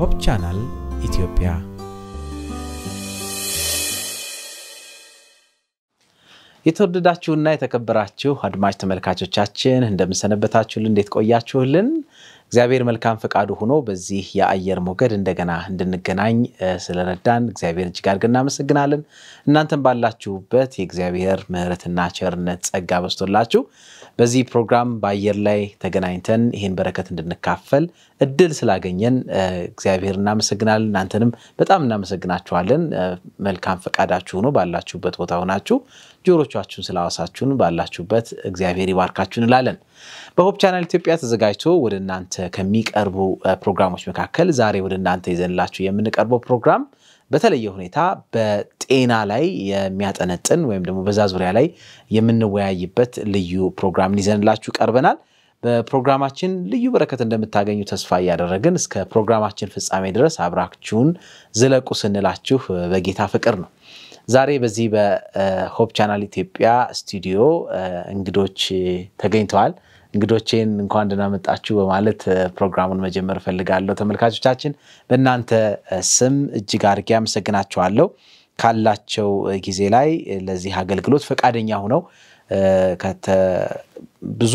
ሆፕ ቻናል ኢትዮጵያ። የተወደዳችሁና የተከበራችሁ አድማጭ ተመልካቾቻችን እንደምንሰነበታችሁልን፣ እንዴት ቆያችሁልን? እግዚአብሔር መልካም ፈቃዱ ሆኖ በዚህ የአየር ሞገድ እንደገና እንድንገናኝ ስለረዳን እግዚአብሔር እጅግ አድርገን እናመሰግናለን። እናንተም ባላችሁበት የእግዚአብሔር ምህረትና ቸርነት ጸጋ በስቶላችሁ በዚህ ፕሮግራም በአየር ላይ ተገናኝተን ይህን በረከት እንድንካፈል እድል ስላገኘን እግዚአብሔር እናመሰግናለን። እናንተንም በጣም እናመሰግናችኋለን። መልካም ፈቃዳችሁ ነው ባላችሁበት ቦታ ሆናችሁ ጆሮቻችሁን ስላዋሳችሁን ባላችሁበት እግዚአብሔር ይባርካችሁ እንላለን። በሆፕ ቻናል ኢትዮጵያ ተዘጋጅቶ ወደ እናንተ ከሚቀርቡ ፕሮግራሞች መካከል ዛሬ ወደ እናንተ ይዘንላችሁ የምንቀርበው ፕሮግራም በተለየ ሁኔታ በጤና ላይ የሚያጠነጥን ወይም ደግሞ በዛ ዙሪያ ላይ የምንወያይበት ልዩ ፕሮግራም ይዘንላችሁ ቀርበናል። በፕሮግራማችን ልዩ በረከት እንደምታገኙ ተስፋ እያደረግን እስከ ፕሮግራማችን ፍጻሜ ድረስ አብራችሁን ዝለቁ ስንላችሁ በጌታ ፍቅር ነው። ዛሬ በዚህ በሆፕ ቻናል ኢትዮጵያ ስቱዲዮ እንግዶች ተገኝተዋል። እንግዶቼን እንኳን ደህና መጣችሁ በማለት ፕሮግራሙን መጀመር እፈልጋለሁ። ተመልካቾቻችን በእናንተ ስም እጅግ አድርጌ አመሰግናችኋለሁ። ካላቸው ጊዜ ላይ ለዚህ አገልግሎት ፈቃደኛ ሆነው ብዙ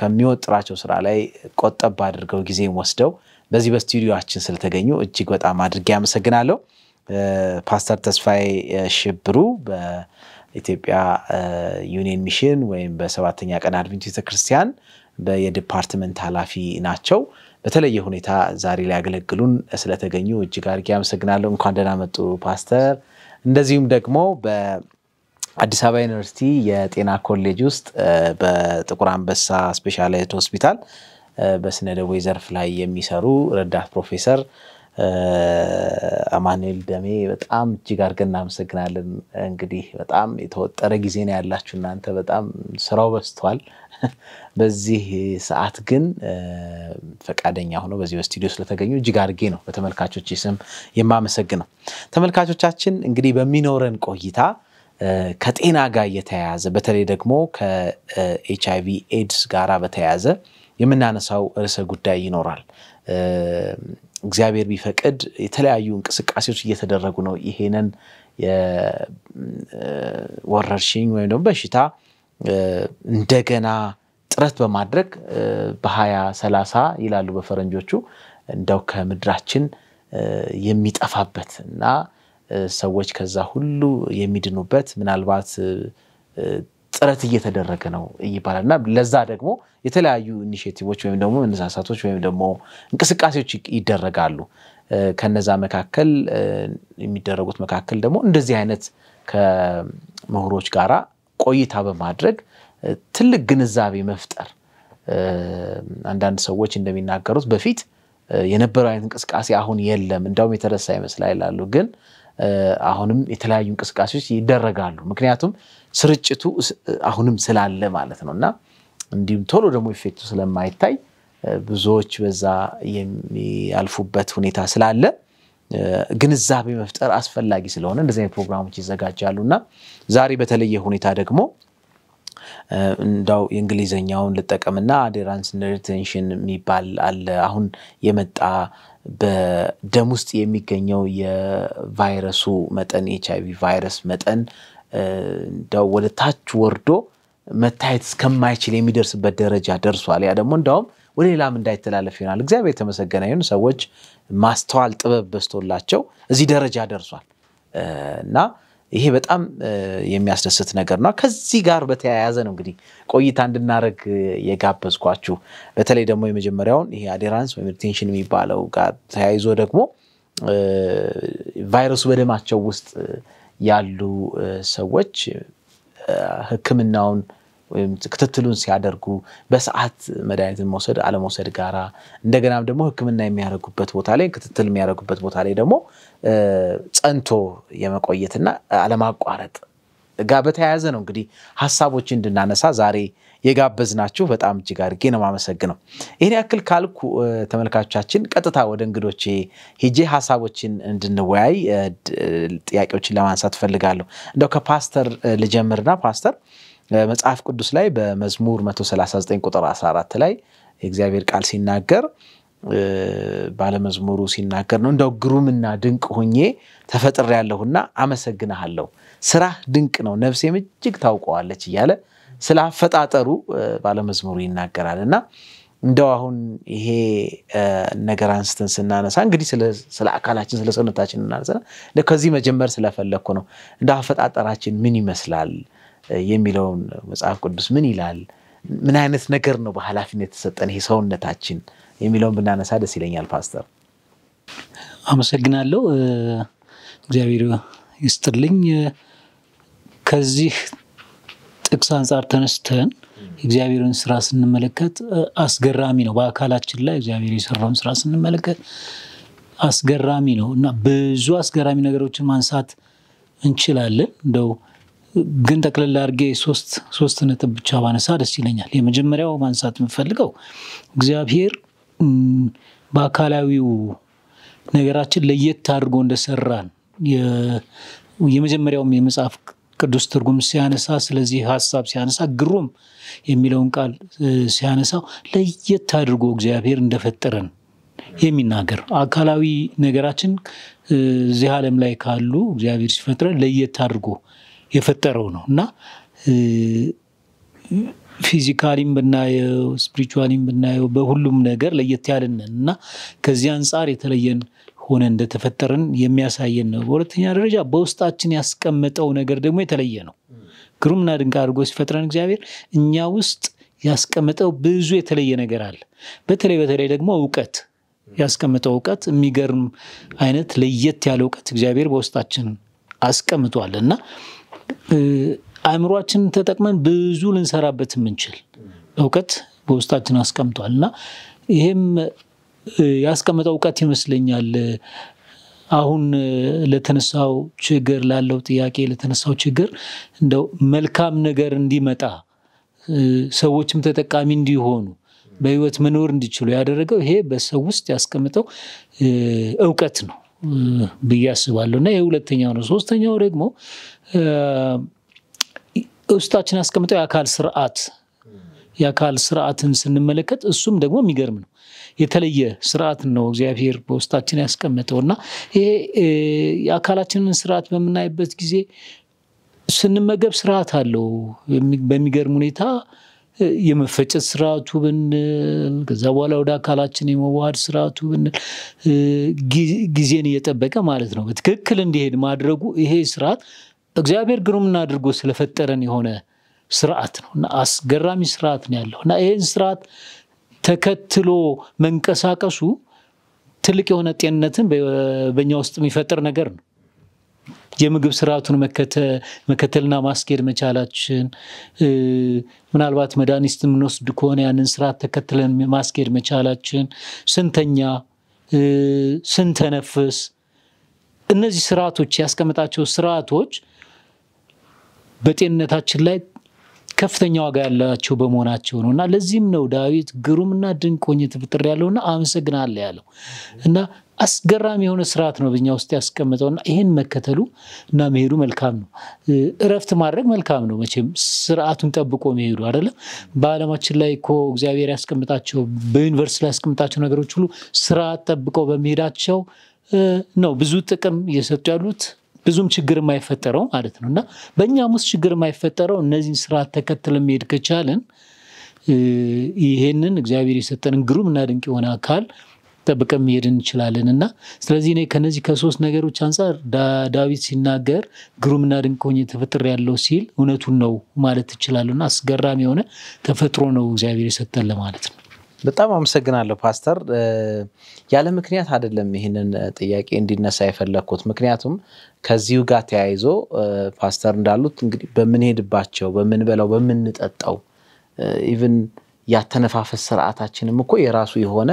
ከሚወጥራቸው ስራ ላይ ቆጠብ አድርገው ጊዜ ወስደው በዚህ በስቱዲዮችን ስለተገኙ እጅግ በጣም አድርጌ አመሰግናለሁ። ፓስተር ተስፋዬ ሽብሩ ኢትዮጵያ ዩኒየን ሚሽን ወይም በሰባተኛ ቀን አድቬንቲስት ቤተክርስቲያን የዲፓርትመንት ኃላፊ ናቸው። በተለየ ሁኔታ ዛሬ ሊያገለግሉን ስለተገኙ እጅግ አድርጌ አመሰግናለሁ። እንኳን ደህና መጡ ፓስተር። እንደዚሁም ደግሞ በአዲስ አበባ ዩኒቨርሲቲ የጤና ኮሌጅ ውስጥ በጥቁር አንበሳ ስፔሻላይዝድ ሆስፒታል በስነ ደዌ ዘርፍ ላይ የሚሰሩ ረዳት ፕሮፌሰር አማኑኤል ደሜ በጣም እጅግ አድርገን እናመሰግናለን። እንግዲህ በጣም የተወጠረ ጊዜ ነው ያላችሁ እናንተ። በጣም ስራው በስቷል በዚህ ሰዓት ግን ፈቃደኛ ሆኖ በዚህ በስቱዲዮ ስለተገኙ እጅግ አድርጌ ነው በተመልካቾች ስም የማመሰግነው። ተመልካቾቻችን እንግዲህ በሚኖረን ቆይታ ከጤና ጋር እየተያያዘ በተለይ ደግሞ ከኤች አይ ቪ ኤድስ ጋር በተያያዘ የምናነሳው ርዕሰ ጉዳይ ይኖራል። እግዚአብሔር ቢፈቅድ የተለያዩ እንቅስቃሴዎች እየተደረጉ ነው። ይሄንን ወረርሽኝ ወይም ደግሞ በሽታ እንደገና ጥረት በማድረግ በሀያ ሰላሳ ይላሉ በፈረንጆቹ እንደው ከምድራችን የሚጠፋበት እና ሰዎች ከዛ ሁሉ የሚድኑበት ምናልባት ጥረት እየተደረገ ነው ይባላል እና ለዛ ደግሞ የተለያዩ ኢኒሽቲቮች ወይም ደግሞ መነሳሳቶች ወይም ደግሞ እንቅስቃሴዎች ይደረጋሉ። ከነዛ መካከል የሚደረጉት መካከል ደግሞ እንደዚህ አይነት ከምሁሮች ጋር ቆይታ በማድረግ ትልቅ ግንዛቤ መፍጠር አንዳንድ ሰዎች እንደሚናገሩት በፊት የነበረው አይነት እንቅስቃሴ አሁን የለም፣ እንዳውም የተረሳ ይመስላል ይላሉ። ግን አሁንም የተለያዩ እንቅስቃሴዎች ይደረጋሉ። ምክንያቱም ስርጭቱ አሁንም ስላለ ማለት ነው እና እንዲሁም ቶሎ ደግሞ ኢፌክቱ ስለማይታይ ብዙዎች በዛ የሚያልፉበት ሁኔታ ስላለ ግንዛቤ መፍጠር አስፈላጊ ስለሆነ እንደዚህ አይነት ፕሮግራሞች ይዘጋጃሉ እና ዛሬ በተለየ ሁኔታ ደግሞ እንዳው የእንግሊዝኛውን ልጠቀምና አዴራንስ ሪቴንሽን የሚባል አለ አሁን የመጣ በደም ውስጥ የሚገኘው የቫይረሱ መጠን ኤች አይቪ ቫይረስ መጠን እንደው ወደ ታች ወርዶ መታየት እስከማይችል የሚደርስበት ደረጃ ደርሷል። ያ ደግሞ እንዳውም ወደ ሌላም እንዳይተላለፍ ይሆናል። እግዚአብሔር የተመሰገነ ይሁን። ሰዎች ማስተዋል ጥበብ በስቶላቸው እዚህ ደረጃ ደርሷል እና ይሄ በጣም የሚያስደስት ነገር ነው። ከዚህ ጋር በተያያዘ ነው እንግዲህ ቆይታ እንድናደረግ የጋበዝኳችሁ። በተለይ ደግሞ የመጀመሪያውን ይሄ አዴራንስ ወይም ቴንሽን የሚባለው ጋር ተያይዞ ደግሞ ቫይረሱ በደማቸው ውስጥ ያሉ ሰዎች ሕክምናውን ወይም ክትትሉን ሲያደርጉ በሰዓት መድኃኒትን መውሰድ አለመውሰድ ጋራ እንደገናም ደግሞ ህክምና የሚያደርጉበት ቦታ ላይ ክትትል የሚያደርጉበት ቦታ ላይ ደግሞ ጸንቶ የመቆየትና አለማቋረጥ ጋር በተያያዘ ነው እንግዲህ ሀሳቦች እንድናነሳ ዛሬ የጋበዝናችሁ። በጣም እጅግ አድርጌ ነው የማመሰግነው። ይህን ያክል ካልኩ ተመልካቾቻችን ቀጥታ ወደ እንግዶቼ ሄጄ ሀሳቦችን እንድንወያይ ጥያቄዎችን ለማንሳት እፈልጋለሁ። እንደው ከፓስተር ልጀምርና ፓስተር መጽሐፍ ቅዱስ ላይ በመዝሙር 139 ቁጥር 14 ላይ የእግዚአብሔር ቃል ሲናገር ባለመዝሙሩ ሲናገር ነው እንደው ግሩምና ድንቅ ሆኜ ተፈጥር ያለሁና አመሰግንሃለሁ ስራህ ድንቅ ነው ነፍሴም እጅግ ታውቀዋለች እያለ ስለ አፈጣጠሩ ባለመዝሙሩ ይናገራል እና እንደው አሁን ይሄ ነገር አንስተን ስናነሳ እንግዲህ ስለ አካላችን ስለ ሰውነታችን እናነሳ ከዚህ መጀመር ስለፈለግኩ ነው እንደ አፈጣጠራችን ምን ይመስላል የሚለውን መጽሐፍ ቅዱስ ምን ይላል? ምን አይነት ነገር ነው በኃላፊነት የተሰጠን ይሄ ሰውነታችን የሚለውን ብናነሳ ደስ ይለኛል። ፓስተር አመሰግናለሁ። እግዚአብሔር ይስጥልኝ። ከዚህ ጥቅስ አንጻር ተነስተን እግዚአብሔርን ስራ ስንመለከት አስገራሚ ነው። በአካላችን ላይ እግዚአብሔር የሰራውን ስራ ስንመለከት አስገራሚ ነው እና ብዙ አስገራሚ ነገሮችን ማንሳት እንችላለን እንደው ግን ጠቅልላ አድርጌ ሶስት ሶስት ነጥብ ብቻ ባነሳ ደስ ይለኛል። የመጀመሪያው ማንሳት የምፈልገው እግዚአብሔር በአካላዊው ነገራችን ለየት አድርጎ እንደሰራን የመጀመሪያውም የመጽሐፍ ቅዱስ ትርጉም ሲያነሳ ስለዚህ ሀሳብ ሲያነሳ ግሩም የሚለውን ቃል ሲያነሳው ለየት አድርጎ እግዚአብሔር እንደፈጠረን የሚናገር አካላዊ ነገራችን እዚህ ዓለም ላይ ካሉ እግዚአብሔር ሲፈጥረን ለየት አድርጎ የፈጠረው ነው እና ፊዚካሊም ብናየው ስፒሪቹዋሊም ብናየው በሁሉም ነገር ለየት ያለንን እና ከዚህ አንጻር የተለየን ሆነ እንደተፈጠርን የሚያሳየን ነው። በሁለተኛ ደረጃ በውስጣችን ያስቀመጠው ነገር ደግሞ የተለየ ነው። ግሩምና ድንቅ አድርጎ ሲፈጥረን እግዚአብሔር እኛ ውስጥ ያስቀመጠው ብዙ የተለየ ነገር አለ። በተለይ በተለይ ደግሞ እውቀት ያስቀመጠው እውቀት የሚገርም አይነት ለየት ያለ እውቀት እግዚአብሔር በውስጣችን አስቀምጧል እና አእምሯችንን ተጠቅመን ብዙ ልንሰራበት የምንችል እውቀት በውስጣችን አስቀምጧል እና ይሄም ያስቀመጠው እውቀት ይመስለኛል አሁን ለተነሳው ችግር ላለው ጥያቄ ለተነሳው ችግር እንደው መልካም ነገር እንዲመጣ ሰዎችም ተጠቃሚ እንዲሆኑ በህይወት መኖር እንዲችሉ ያደረገው ይሄ በሰው ውስጥ ያስቀምጠው እውቀት ነው ብዬ አስባለሁ እና ይህ ሁለተኛው ነው። ሶስተኛው ደግሞ ውስጣችን ያስቀምጠው የአካል ስርዓት የአካል ስርዓትን ስንመለከት እሱም ደግሞ የሚገርም ነው። የተለየ ስርዓት ነው እግዚአብሔር በውስጣችን ያስቀመጠው እና ይሄ የአካላችንን ስርዓት በምናይበት ጊዜ ስንመገብ ስርዓት አለው። በሚገርም ሁኔታ የመፈጨት ስርዓቱ ብንል፣ ከዛ በኋላ ወደ አካላችን የመዋሃድ ስርዓቱ ብንል ጊዜን እየጠበቀ ማለት ነው በትክክል እንዲሄድ ማድረጉ ይሄ ስርዓት እግዚአብሔር ግሩምና አድርጎ ስለፈጠረን የሆነ ስርዓት ነው እና አስገራሚ ስርዓት ነው ያለው እና ይህን ስርዓት ተከትሎ መንቀሳቀሱ ትልቅ የሆነ ጤንነትን በእኛ ውስጥ የሚፈጥር ነገር ነው። የምግብ ስርዓቱን መከተልና ማስኬድ መቻላችን፣ ምናልባት መድኃኒት የምንወስድ ከሆነ ያንን ስርዓት ተከትለን ማስኬድ መቻላችን፣ ስንተኛ፣ ስንተነፍስ እነዚህ ስርዓቶች ያስቀመጣቸው ስርዓቶች በጤንነታችን ላይ ከፍተኛ ዋጋ ያላቸው በመሆናቸው ነው እና ለዚህም ነው ዳዊት ግሩምና ድንቅ ሆኜ ትፍጥር ያለውና አመሰግናለሁ ያለው እና አስገራሚ የሆነ ስርዓት ነው በኛ ውስጥ ያስቀመጠውና ይህን መከተሉ እና መሄዱ መልካም ነው። እረፍት ማድረግ መልካም ነው። መቼም ስርዓቱን ጠብቆ መሄዱ አይደለም። በዓለማችን ላይ እኮ እግዚአብሔር ያስቀምጣቸው በዩኒቨርስቲ ላይ ያስቀምጣቸው ነገሮች ሁሉ ስርዓት ጠብቀው በመሄዳቸው ነው ብዙ ጥቅም እየሰጡ ያሉት። ብዙም ችግር የማይፈጠረው ማለት ነው እና በእኛም ውስጥ ችግር የማይፈጠረው እነዚህን ስርዓት ተከትለ መሄድ ከቻለን ይሄንን እግዚአብሔር የሰጠንን ግሩም እና ድንቅ የሆነ አካል ጠብቀን መሄድ እንችላለን እና ስለዚህ እኔ ከነዚህ ከሶስት ነገሮች አንጻር ዳዊት ሲናገር ግሩምና ድንቅ ሆኜ ተፈጥሬ ያለው ሲል እውነቱን ነው ማለት ትችላለና አስገራሚ የሆነ ተፈጥሮ ነው እግዚአብሔር የሰጠን ለማለት ነው። በጣም አመሰግናለሁ ፓስተር። ያለ ምክንያት አይደለም ይህንን ጥያቄ እንዲነሳ የፈለግኩት። ምክንያቱም ከዚሁ ጋር ተያይዞ ፓስተር እንዳሉት እንግዲህ በምንሄድባቸው፣ በምንበላው፣ በምንጠጣው ኢቭን ያተነፋፈስ ስርዓታችንም እኮ የራሱ የሆነ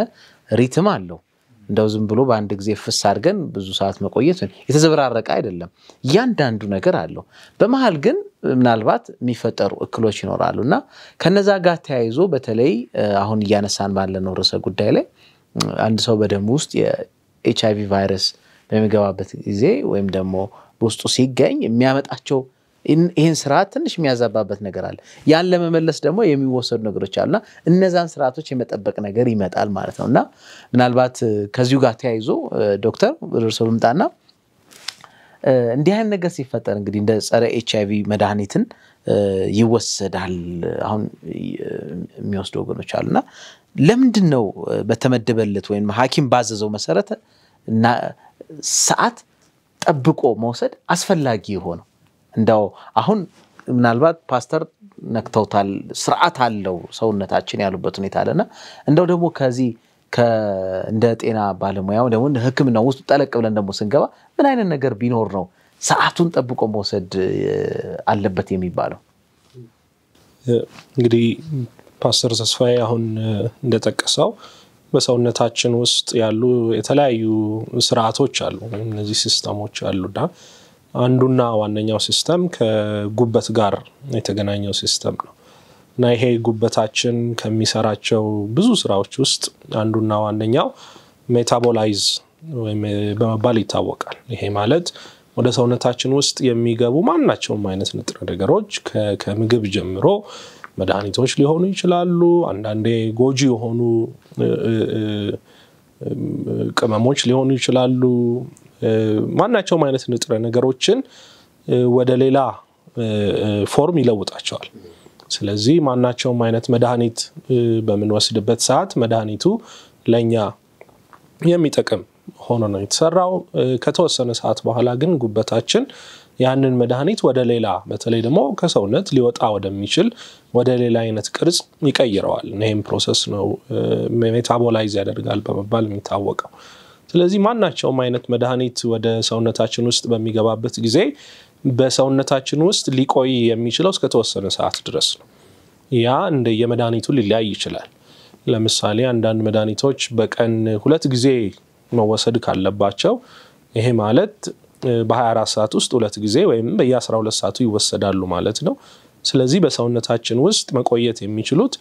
ሪትም አለው። እንደው ዝም ብሎ በአንድ ጊዜ ፍስ አድርገን ብዙ ሰዓት መቆየት የተዘበራረቀ አይደለም። እያንዳንዱ ነገር አለው። በመሀል ግን ምናልባት የሚፈጠሩ እክሎች ይኖራሉ እና ከነዛ ጋር ተያይዞ በተለይ አሁን እያነሳን ባለነው ርዕሰ ጉዳይ ላይ አንድ ሰው በደም ውስጥ የኤች አይቪ ቫይረስ በሚገባበት ጊዜ ወይም ደግሞ በውስጡ ሲገኝ የሚያመጣቸው ይህን ስርዓት ትንሽ የሚያዛባበት ነገር አለ። ያን ለመመለስ ደግሞ የሚወሰዱ ነገሮች አሉና እነዛን ስርዓቶች የመጠበቅ ነገር ይመጣል ማለት ነው እና ምናልባት ከዚሁ ጋር ተያይዞ ዶክተር እርሶ ልምጣና እንዲህ አይነት ነገር ሲፈጠር እንግዲህ እንደ ጸረ ኤች አይቪ መድኃኒትን ይወሰዳል አሁን የሚወስዱ ወገኖች አሉና ለምንድን ነው በተመደበለት ወይም ሐኪም ባዘዘው መሰረት እና ሰዓት ጠብቆ መውሰድ አስፈላጊ የሆነው? እንደው አሁን ምናልባት ፓስተር ነክተውታል፣ ስርዓት አለው ሰውነታችን ያሉበት ሁኔታ አለና እንደው ደግሞ ከዚህ እንደ ጤና ባለሙያ ደግሞ ሕክምና ውስጥ ጠለቅ ብለን ደግሞ ስንገባ ምን አይነት ነገር ቢኖር ነው ሰዓቱን ጠብቆ መውሰድ አለበት የሚባለው? እንግዲህ ፓስተር ተስፋዬ አሁን እንደጠቀሰው በሰውነታችን ውስጥ ያሉ የተለያዩ ስርዓቶች አሉ፣ ወይም እነዚህ ሲስተሞች አሉና አንዱና ዋነኛው ሲስተም ከጉበት ጋር የተገናኘው ሲስተም ነው እና ይሄ ጉበታችን ከሚሰራቸው ብዙ ስራዎች ውስጥ አንዱና ዋነኛው ሜታቦላይዝ በመባል ይታወቃል። ይሄ ማለት ወደ ሰውነታችን ውስጥ የሚገቡ ማናቸውም አይነት ንጥረ ነገሮች ከምግብ ጀምሮ መድኃኒቶች ሊሆኑ ይችላሉ። አንዳንዴ ጎጂ የሆኑ ቅመሞች ሊሆኑ ይችላሉ። ማናቸውም አይነት ንጥረ ነገሮችን ወደ ሌላ ፎርም ይለውጣቸዋል። ስለዚህ ማናቸውም አይነት መድኃኒት በምንወስድበት ሰዓት መድኃኒቱ ለእኛ የሚጠቅም ሆኖ ነው የተሰራው። ከተወሰነ ሰዓት በኋላ ግን ጉበታችን ያንን መድኃኒት ወደ ሌላ በተለይ ደግሞ ከሰውነት ሊወጣ ወደሚችል ወደ ሌላ አይነት ቅርጽ ይቀይረዋል። ይህም ፕሮሰስ ነው ሜታቦላይዝ ያደርጋል በመባል የሚታወቀው። ስለዚህ ማናቸውም አይነት መድኃኒት ወደ ሰውነታችን ውስጥ በሚገባበት ጊዜ በሰውነታችን ውስጥ ሊቆይ የሚችለው እስከ ተወሰነ ሰዓት ድረስ ነው። ያ እንደ የመድኃኒቱ ሊለያይ ይችላል። ለምሳሌ አንዳንድ መድኃኒቶች በቀን ሁለት ጊዜ መወሰድ ካለባቸው ይሄ ማለት በ24 ሰዓት ውስጥ ሁለት ጊዜ ወይም በየ12 ሰዓቱ ይወሰዳሉ ማለት ነው። ስለዚህ በሰውነታችን ውስጥ መቆየት የሚችሉት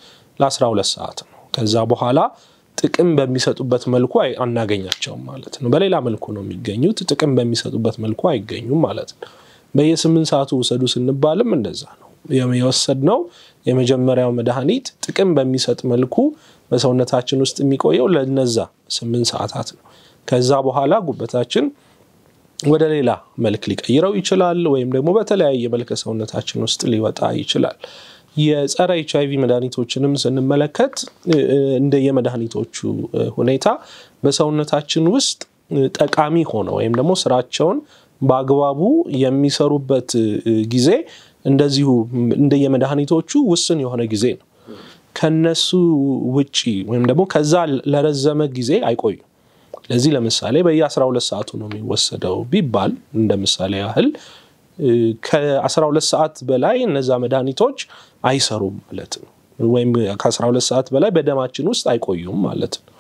ለ12 ሰዓት ነው። ከዛ በኋላ ጥቅም በሚሰጡበት መልኩ አናገኛቸውም ማለት ነው። በሌላ መልኩ ነው የሚገኙት። ጥቅም በሚሰጡበት መልኩ አይገኙም ማለት ነው። በየስምንት ሰዓቱ ውሰዱ ስንባልም እንደዛ ነው የወሰድነው። የመጀመሪያው መድኃኒት ጥቅም በሚሰጥ መልኩ በሰውነታችን ውስጥ የሚቆየው ለነዛ ስምንት ሰዓታት ነው። ከዛ በኋላ ጉበታችን ወደ ሌላ መልክ ሊቀይረው ይችላል፣ ወይም ደግሞ በተለያየ መልክ ሰውነታችን ውስጥ ሊወጣ ይችላል። የጸረ ኤች አይቪ መድኃኒቶችንም ስንመለከት እንደ የመድኃኒቶቹ ሁኔታ በሰውነታችን ውስጥ ጠቃሚ ሆነው ወይም ደግሞ ስራቸውን በአግባቡ የሚሰሩበት ጊዜ እንደዚሁ እንደየመድኃኒቶቹ ውስን የሆነ ጊዜ ነው። ከነሱ ውጪ ወይም ደግሞ ከዛ ለረዘመ ጊዜ አይቆዩም። ለዚህ ለምሳሌ በየ12 ሰዓቱ ነው የሚወሰደው ቢባል እንደ ምሳሌ ያህል ከ12 ሰዓት በላይ እነዛ መድኃኒቶች አይሰሩም ማለት ነው። ወይም ከ12 ሰዓት በላይ በደማችን ውስጥ አይቆዩም ማለት ነው።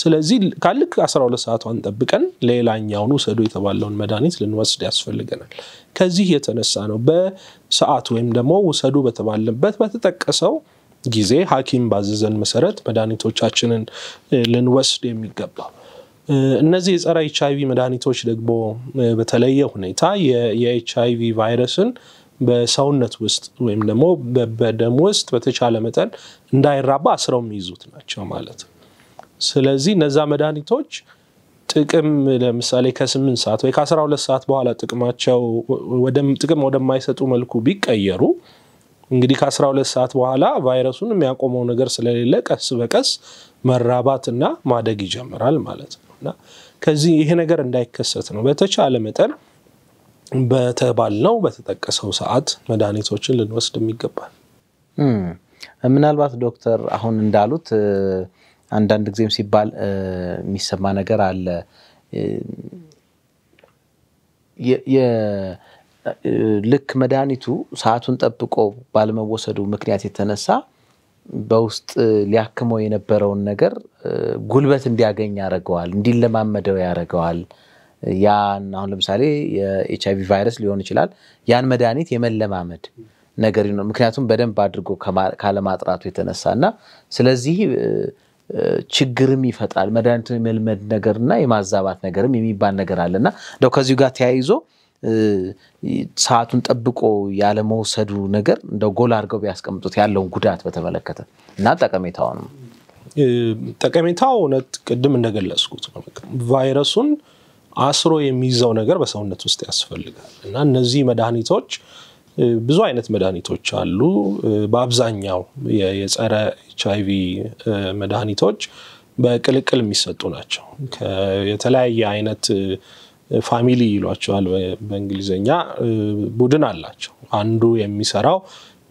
ስለዚህ ካልክ 12 ሰዓቷን ጠብቀን ሌላኛውን ውሰዱ የተባለውን መድኃኒት ልንወስድ ያስፈልገናል። ከዚህ የተነሳ ነው በሰዓት ወይም ደግሞ ውሰዱ በተባለበት በተጠቀሰው ጊዜ ሐኪም ባዘዘን መሰረት መድኃኒቶቻችንን ልንወስድ የሚገባው። እነዚህ የጸረ ኤች አይቪ መድኃኒቶች ደግሞ በተለየ ሁኔታ የኤች አይቪ ቫይረስን በሰውነት ውስጥ ወይም ደግሞ በደም ውስጥ በተቻለ መጠን እንዳይራባ አስረው የሚይዙት ናቸው ማለት ነው። ስለዚህ እነዛ መድኃኒቶች ጥቅም ለምሳሌ ከስምንት ሰዓት ወይ ከአስራ ሁለት ሰዓት በኋላ ጥቅማቸው ጥቅም ወደማይሰጡ መልኩ ቢቀየሩ እንግዲህ ከአስራ ሁለት ሰዓት በኋላ ቫይረሱን የሚያቆመው ነገር ስለሌለ ቀስ በቀስ መራባት እና ማደግ ይጀምራል ማለት ነው። እና ከዚህ ይሄ ነገር እንዳይከሰት ነው በተቻለ መጠን በተባልነው በተጠቀሰው ሰዓት መድኃኒቶችን ልንወስድ የሚገባል። ምናልባት ዶክተር አሁን እንዳሉት አንዳንድ ጊዜም ሲባል የሚሰማ ነገር አለ። ልክ መድኃኒቱ ሰዓቱን ጠብቆ ባለመወሰዱ ምክንያት የተነሳ በውስጥ ሊያክመው የነበረውን ነገር ጉልበት እንዲያገኝ ያደርገዋል፣ እንዲለማመደው ያደርገዋል። ያን አሁን ለምሳሌ የኤች አይቪ ቫይረስ ሊሆን ይችላል። ያን መድኃኒት የመለማመድ ነገር ነው። ምክንያቱም በደንብ አድርጎ ካለማጥራቱ የተነሳ እና ስለዚህ ችግርም ይፈጥራል። መድኃኒቱን የመልመድ ነገርና የማዛባት ነገርም የሚባል ነገር አለ እና እንደው ከዚሁ ጋር ተያይዞ ሰዓቱን ጠብቆ ያለመውሰዱ ነገር እንደ ጎል አድርገው ቢያስቀምጡት ያለውን ጉዳት በተመለከተ እና ነው። ጠቀሜታው እውነት ቅድም እንደገለጽኩት ቫይረሱን አስሮ የሚይዘው ነገር በሰውነት ውስጥ ያስፈልጋል እና እነዚህ መድኃኒቶች ብዙ አይነት መድኃኒቶች አሉ። በአብዛኛው የጸረ ኤች አይቪ መድኃኒቶች በቅልቅል የሚሰጡ ናቸው። የተለያየ አይነት ፋሚሊ ይሏቸዋል በእንግሊዝኛ። ቡድን አላቸው። አንዱ የሚሰራው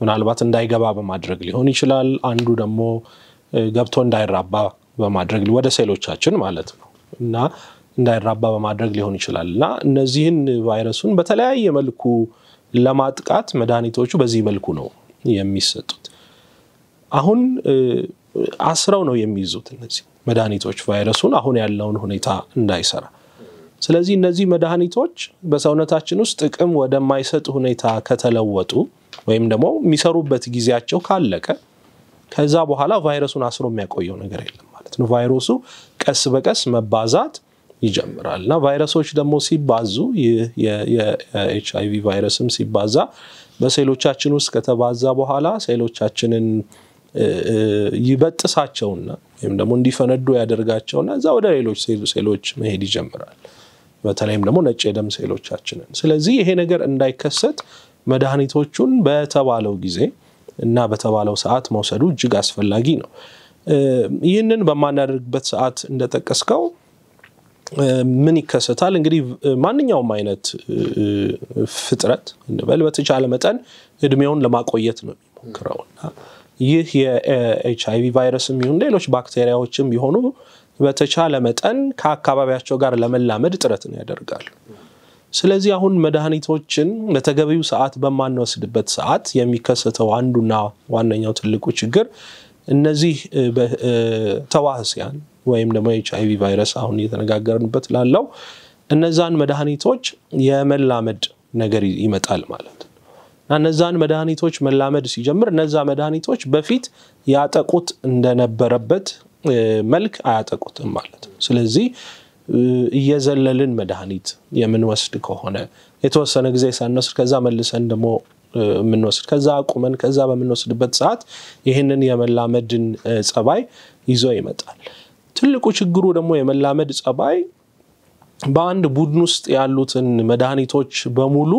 ምናልባት እንዳይገባ በማድረግ ሊሆን ይችላል። አንዱ ደግሞ ገብቶ እንዳይራባ በማድረግ ወደ ሴሎቻችን ማለት ነው እና እንዳይራባ በማድረግ ሊሆን ይችላል እና እነዚህን ቫይረሱን በተለያየ መልኩ ለማጥቃት መድኃኒቶቹ በዚህ መልኩ ነው የሚሰጡት። አሁን አስረው ነው የሚይዙት እነዚህ መድኃኒቶች ቫይረሱን አሁን ያለውን ሁኔታ እንዳይሰራ ስለዚህ እነዚህ መድኃኒቶች በሰውነታችን ውስጥ ጥቅም ወደማይሰጥ ሁኔታ ከተለወጡ ወይም ደግሞ የሚሰሩበት ጊዜያቸው ካለቀ ከዛ በኋላ ቫይረሱን አስሮ የሚያቆየው ነገር የለም ማለት ነው። ቫይረሱ ቀስ በቀስ መባዛት ይጀምራል እና ቫይረሶች ደግሞ ሲባዙ የኤች አይቪ ቫይረስም ሲባዛ በሴሎቻችን ውስጥ ከተባዛ በኋላ ሴሎቻችንን ይበጥሳቸውና ወይም ደግሞ እንዲፈነዱ ያደርጋቸውና እዛ ወደ ሌሎች ሴሎች መሄድ ይጀምራል። በተለይም ደግሞ ነጭ የደም ሴሎቻችንን። ስለዚህ ይሄ ነገር እንዳይከሰት መድኃኒቶቹን በተባለው ጊዜ እና በተባለው ሰዓት መውሰዱ እጅግ አስፈላጊ ነው። ይህንን በማናደርግበት ሰዓት እንደጠቀስከው ምን ይከሰታል? እንግዲህ ማንኛውም አይነት ፍጥረት እንበል በተቻለ መጠን እድሜውን ለማቆየት ነው የሚሞክረው ይህ የኤች አይቪ ቫይረስም ይሁን ሌሎች ባክቴሪያዎችም ቢሆኑ በተቻለ መጠን ከአካባቢያቸው ጋር ለመላመድ ጥረትን ያደርጋሉ። ስለዚህ አሁን መድኃኒቶችን ለተገቢው ሰዓት በማንወስድበት ሰዓት የሚከሰተው አንዱና ዋነኛው ትልቁ ችግር እነዚህ ተዋህሲያን ወይም ደግሞ ኤች አይቪ ቫይረስ አሁን እየተነጋገርንበት ላለው እነዛን መድኃኒቶች የመላመድ ነገር ይመጣል ማለት ነው። እነዛን መድኃኒቶች መላመድ ሲጀምር እነዛ መድኃኒቶች በፊት ያጠቁት እንደነበረበት መልክ አያጠቁትም ማለት ነው። ስለዚህ እየዘለልን መድኃኒት የምንወስድ ከሆነ የተወሰነ ጊዜ ሳንወስድ ከዛ መልሰን ደግሞ የምንወስድ ከዛ አቁመን ከዛ በምንወስድበት ሰዓት ይህንን የመላመድን ጸባይ ይዞ ይመጣል። ትልቁ ችግሩ ደግሞ የመላመድ ጸባይ በአንድ ቡድን ውስጥ ያሉትን መድኃኒቶች በሙሉ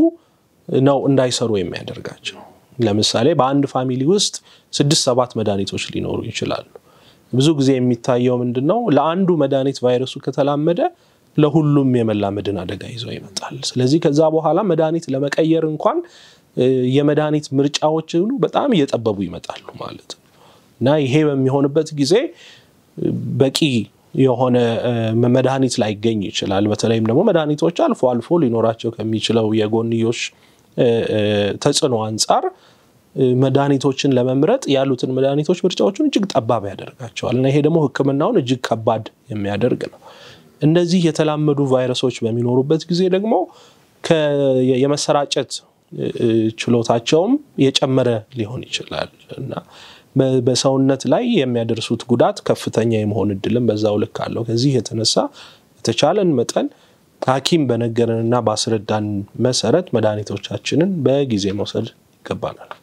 ነው እንዳይሰሩ የሚያደርጋቸው። ለምሳሌ በአንድ ፋሚሊ ውስጥ ስድስት ሰባት መድኃኒቶች ሊኖሩ ይችላሉ። ብዙ ጊዜ የሚታየው ምንድን ነው? ለአንዱ መድኃኒት ቫይረሱ ከተላመደ ለሁሉም የመላመድን አደጋ ይዞ ይመጣል። ስለዚህ ከዛ በኋላ መድኃኒት ለመቀየር እንኳን የመድኃኒት ምርጫዎች ሁሉ በጣም እየጠበቡ ይመጣሉ ማለት ነው እና ይሄ በሚሆንበት ጊዜ በቂ የሆነ መድኃኒት ላይገኝ ይችላል። በተለይም ደግሞ መድኃኒቶች አልፎ አልፎ ሊኖራቸው ከሚችለው የጎንዮሽ ተጽዕኖ አንጻር መድኃኒቶችን ለመምረጥ ያሉትን መድኃኒቶች ምርጫዎቹን እጅግ ጠባብ ያደርጋቸዋል እና ይሄ ደግሞ ህክምናውን እጅግ ከባድ የሚያደርግ ነው። እንደዚህ የተላመዱ ቫይረሶች በሚኖሩበት ጊዜ ደግሞ የመሰራጨት ችሎታቸውም የጨመረ ሊሆን ይችላል እና በሰውነት ላይ የሚያደርሱት ጉዳት ከፍተኛ የመሆን እድልም በዛው ልክ አለው። ከዚህ የተነሳ የተቻለን መጠን ሀኪም በነገረንና ባስረዳን መሰረት መድኃኒቶቻችንን በጊዜ መውሰድ ይገባናል።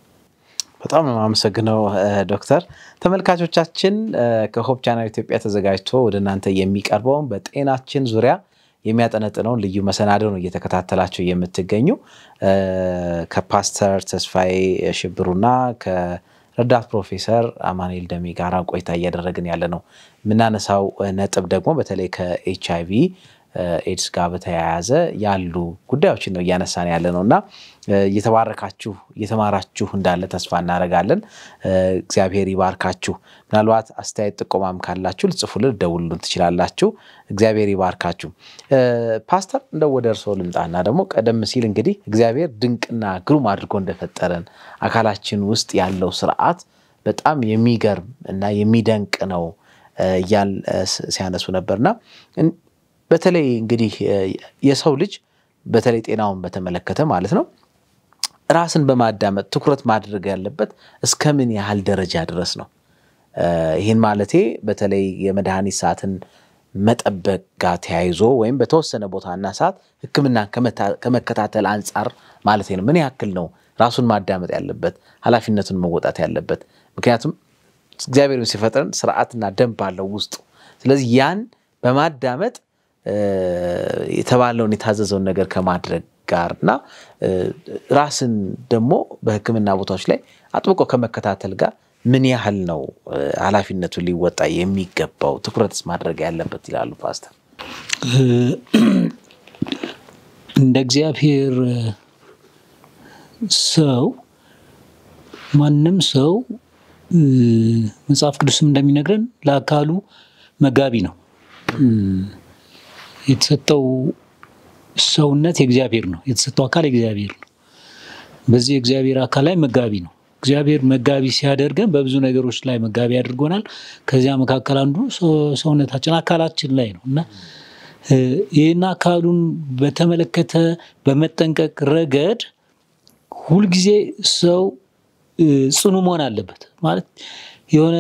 በጣም ነው የማመሰግነው ዶክተር። ተመልካቾቻችን ከሆፕ ቻናል ኢትዮጵያ ተዘጋጅቶ ወደ እናንተ የሚቀርበውን በጤናችን ዙሪያ የሚያጠነጥነውን ልዩ መሰናዶ ነው እየተከታተላቸው የምትገኙ ከፓስተር ተስፋዬ ሽብሩና ከረዳት ፕሮፌሰር አማኑኤል ደሜ ጋር ቆይታ እያደረግን ያለ ነው። የምናነሳው ነጥብ ደግሞ በተለይ ከኤች ኤድስ ጋር በተያያዘ ያሉ ጉዳዮችን ነው እያነሳን ያለ ነው እና እየተባረካችሁ እየተማራችሁ እንዳለ ተስፋ እናደረጋለን። እግዚአብሔር ይባርካችሁ። ምናልባት አስተያየት ጥቆማም ካላችሁ ልጽፉልን፣ ልደውሉልን ትችላላችሁ። እግዚአብሔር ይባርካችሁ። ፓስተር እንደው ወደ እርስዎ ልምጣና ደግሞ ቀደም ሲል እንግዲህ እግዚአብሔር ድንቅና ግሩም አድርጎ እንደፈጠረን አካላችን ውስጥ ያለው ስርዓት በጣም የሚገርም እና የሚደንቅ ነው እያል ሲያነሱ ነበርና በተለይ እንግዲህ የሰው ልጅ በተለይ ጤናውን በተመለከተ ማለት ነው ራስን በማዳመጥ ትኩረት ማድረግ ያለበት እስከ ምን ያህል ደረጃ ድረስ ነው? ይህን ማለቴ በተለይ የመድኃኒት ሰዓትን መጠበቅ ጋር ተያይዞ ወይም በተወሰነ ቦታና ሰዓት ህክምና ከመከታተል አንጻር ማለት ነው። ምን ያክል ነው ራሱን ማዳመጥ ያለበት ኃላፊነቱን መወጣት ያለበት? ምክንያቱም እግዚአብሔርም ሲፈጥረን ስርዓትና ደንብ አለው ውስጡ። ስለዚህ ያን በማዳመጥ የተባለውን የታዘዘውን ነገር ከማድረግ ጋር እና ራስን ደግሞ በህክምና ቦታዎች ላይ አጥብቆ ከመከታተል ጋር ምን ያህል ነው ኃላፊነቱን ሊወጣ የሚገባው ትኩረትስ ማድረግ ያለበት ይላሉ ፓስተር? እንደ እግዚአብሔር ሰው ማንም ሰው መጽሐፍ ቅዱስም እንደሚነግረን ለአካሉ መጋቢ ነው። የተሰጠው ሰውነት የእግዚአብሔር ነው። የተሰጠው አካል የእግዚአብሔር ነው። በዚህ የእግዚአብሔር አካል ላይ መጋቢ ነው። እግዚአብሔር መጋቢ ሲያደርገን በብዙ ነገሮች ላይ መጋቢ አድርጎናል። ከዚያ መካከል አንዱ ሰውነታችን አካላችን ላይ ነው እና ይህን አካሉን በተመለከተ በመጠንቀቅ ረገድ ሁልጊዜ ሰው ጽኑ መሆን አለበት ማለት የሆነ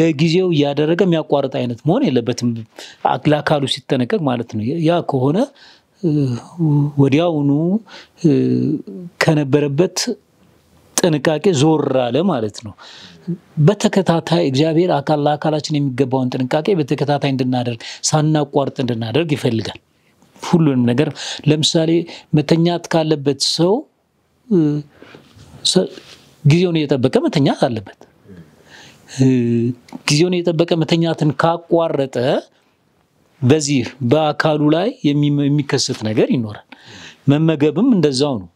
ለጊዜው እያደረገ የሚያቋርጥ አይነት መሆን የለበትም። ለአካሉ ሲጠነቀቅ ማለት ነው። ያ ከሆነ ወዲያውኑ ከነበረበት ጥንቃቄ ዞር አለ ማለት ነው። በተከታታይ እግዚአብሔር አካል ለአካላችን የሚገባውን ጥንቃቄ በተከታታይ እንድናደርግ ሳናቋርጥ እንድናደርግ ይፈልጋል። ሁሉንም ነገር ለምሳሌ መተኛት ካለበት ሰው ጊዜውን እየጠበቀ መተኛት አለበት። ጊዜውን የጠበቀ መተኛትን ካቋረጠ በዚህ በአካሉ ላይ የሚከሰት ነገር ይኖራል። መመገብም እንደዛው ነው።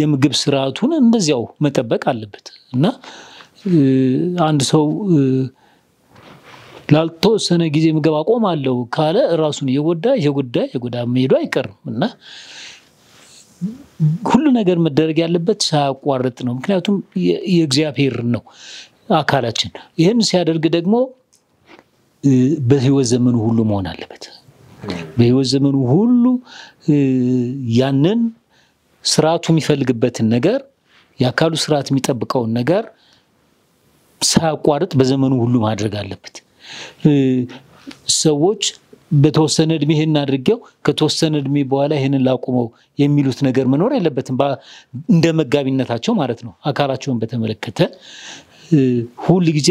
የምግብ ስርዓቱን እንደዚያው መጠበቅ አለበት እና አንድ ሰው ላልተወሰነ ጊዜ ምግብ አለው ካለ ራሱን የጎዳ የጎዳ የጎዳ መሄዱ አይቀርም እና ሁሉ ነገር መደረግ ያለበት ሳያቋርጥ ነው። ምክንያቱም የእግዚአብሔር ነው። አካላችን። ይህን ሲያደርግ ደግሞ በህይወት ዘመኑ ሁሉ መሆን አለበት። በህይወት ዘመኑ ሁሉ ያንን ስርዓቱ የሚፈልግበትን ነገር የአካሉ ስርዓት የሚጠብቀውን ነገር ሳያቋርጥ በዘመኑ ሁሉ ማድረግ አለበት። ሰዎች በተወሰነ እድሜ ይህን አድርጌው ከተወሰነ እድሜ በኋላ ይህንን ላቁመው የሚሉት ነገር መኖር የለበትም። እንደ መጋቢነታቸው ማለት ነው። አካላቸውን በተመለከተ ሁል ጊዜ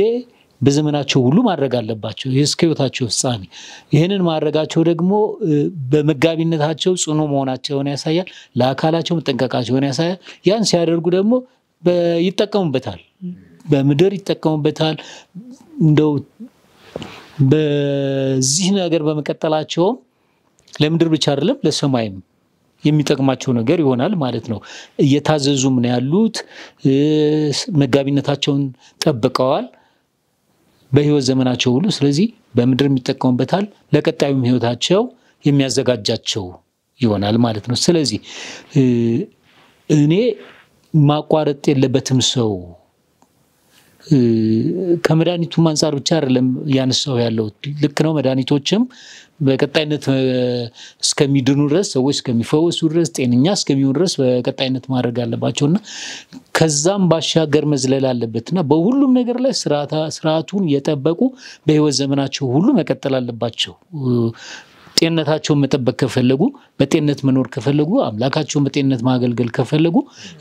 በዘመናቸው ሁሉ ማድረግ አለባቸው እስከ ሕይወታቸው ፍጻሜ። ይህንን ማድረጋቸው ደግሞ በመጋቢነታቸው ጽኑ መሆናቸውን ያሳያል፣ ለአካላቸው መጠንቀቃቸውን ያሳያል። ያን ሲያደርጉ ደግሞ ይጠቀሙበታል፣ በምድር ይጠቀሙበታል። እንደው በዚህ ነገር በመቀጠላቸውም ለምድር ብቻ አይደለም ለሰማይም የሚጠቅማቸው ነገር ይሆናል ማለት ነው። እየታዘዙም ነው ያሉት። መጋቢነታቸውን ጠብቀዋል በህይወት ዘመናቸው ሁሉ። ስለዚህ በምድር የሚጠቀሙበታል፣ ለቀጣዩም ህይወታቸው የሚያዘጋጃቸው ይሆናል ማለት ነው። ስለዚህ እኔ ማቋረጥ የለበትም ሰው ከመድኃኒቱም አንጻር ብቻ አይደለም ያነሳው ያለው ልክ ነው መድኃኒቶችም በቀጣይነት እስከሚድኑ ድረስ ሰዎች እስከሚፈወሱ ድረስ ጤነኛ እስከሚሆኑ ድረስ በቀጣይነት ማድረግ አለባቸው እና ከዛም ባሻገር መዝለል አለበት እና በሁሉም ነገር ላይ ስርዓቱን የጠበቁ በህይወት ዘመናቸው ሁሉ መቀጠል አለባቸው። ጤንነታቸውን መጠበቅ ከፈለጉ በጤንነት መኖር ከፈለጉ አምላካቸውን በጤንነት ማገልገል ከፈለጉ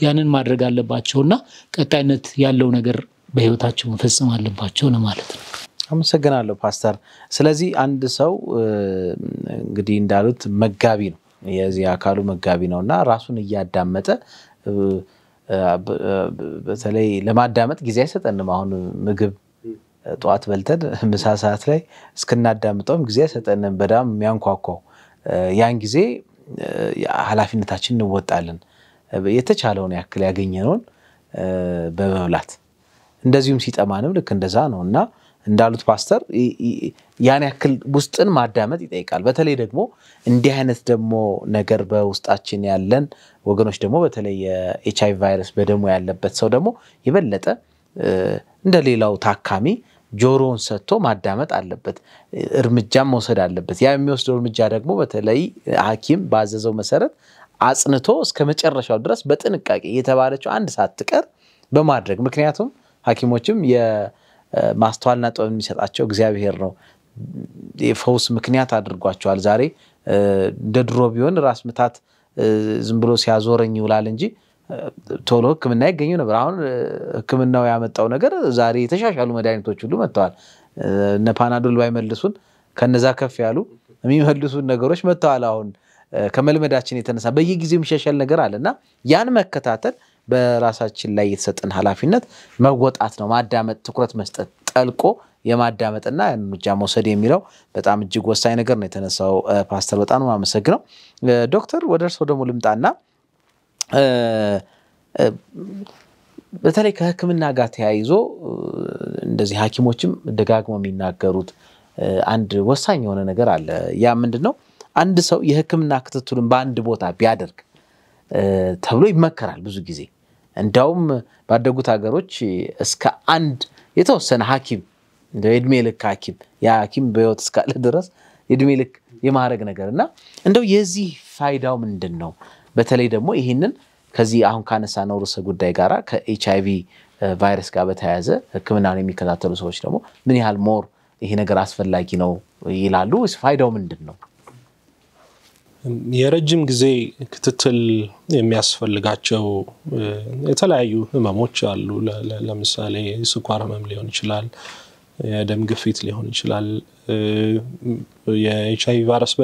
ያንን ማድረግ አለባቸው እና ቀጣይነት ያለው ነገር በህይወታቸው መፈጸም አለባቸው ለማለት ነው። አመሰግናለሁ ፓስተር። ስለዚህ አንድ ሰው እንግዲህ እንዳሉት መጋቢ ነው፣ የዚህ አካሉ መጋቢ ነው እና ራሱን እያዳመጠ በተለይ ለማዳመጥ ጊዜ አይሰጠንም። አሁን ምግብ ጠዋት በልተን ምሳ ሰዓት ላይ እስክናዳምጠውም ጊዜ አይሰጠንም። በጣም የሚያንኳኳው ያን ጊዜ ኃላፊነታችን እንወጣለን። የተቻለውን ያክል ያገኘነውን በመብላት እንደዚሁም ሲጠማንም ልክ እንደዛ ነው እና እንዳሉት ፓስተር ያን ያክል ውስጥን ማዳመጥ ይጠይቃል። በተለይ ደግሞ እንዲህ አይነት ደግሞ ነገር በውስጣችን ያለን ወገኖች ደግሞ በተለይ የኤች አይቪ ቫይረስ በደሞ ያለበት ሰው ደግሞ የበለጠ እንደ ሌላው ታካሚ ጆሮውን ሰጥቶ ማዳመጥ አለበት፣ እርምጃም መውሰድ አለበት። ያ የሚወስደው እርምጃ ደግሞ በተለይ ሐኪም ባዘዘው መሰረት አጽንቶ እስከ መጨረሻው ድረስ በጥንቃቄ የተባለችው አንድ ሳትቀር በማድረግ ምክንያቱም ሐኪሞችም ማስተዋልና ጥበብ የሚሰጣቸው እግዚአብሔር ነው። የፈውስ ምክንያት አድርጓቸዋል። ዛሬ እንደ ድሮ ቢሆን ራስ ምታት ዝም ብሎ ሲያዞረኝ ይውላል እንጂ ቶሎ ሕክምና ይገኙ ነበር። አሁን ሕክምናው ያመጣው ነገር ዛሬ የተሻሻሉ መድኃኒቶች ሁሉ መጥተዋል። እነ ፓናዶል ባይመልሱን ከነዛ ከፍ ያሉ የሚመልሱን ነገሮች መጥተዋል። አሁን ከመልመዳችን የተነሳ በየጊዜው የሚሻሻል ነገር አለ እና ያን መከታተል በራሳችን ላይ የተሰጠን ኃላፊነት መወጣት ነው። ማዳመጥ፣ ትኩረት መስጠት፣ ጠልቆ የማዳመጥና እርምጃ መውሰድ የሚለው በጣም እጅግ ወሳኝ ነገር ነው የተነሳው። ፓስተር በጣም አመሰግነው። ዶክተር ወደ እርስዎ ደግሞ ልምጣና በተለይ ከሕክምና ጋር ተያይዞ እንደዚህ ሐኪሞችም ደጋግመው የሚናገሩት አንድ ወሳኝ የሆነ ነገር አለ። ያ ምንድን ነው? አንድ ሰው የሕክምና ክትትሉን በአንድ ቦታ ቢያደርግ ተብሎ ይመከራል ብዙ ጊዜ እንዲያውም ባደጉት ሀገሮች እስከ አንድ የተወሰነ ሐኪም የእድሜ ልክ ሐኪም ያ ሐኪም በህይወት እስካለ ድረስ የእድሜ ልክ የማድረግ ነገር እና እንደው የዚህ ፋይዳው ምንድን ነው? በተለይ ደግሞ ይህንን ከዚህ አሁን ካነሳነው ርዕሰ ጉዳይ ጋራ ከኤች አይቪ ቫይረስ ጋር በተያያዘ ነው የሚከታተሉ ሰዎች ደግሞ ምን ያህል ሞር ይሄ ነገር አስፈላጊ ነው ይላሉ? ፋይዳው ምንድን ነው? የረጅም ጊዜ ክትትል የሚያስፈልጋቸው የተለያዩ ህመሞች አሉ። ለምሳሌ ስኳር ህመም ሊሆን ይችላል፣ የደም ግፊት ሊሆን ይችላል፣ የኤች አይቪ ቫይረስ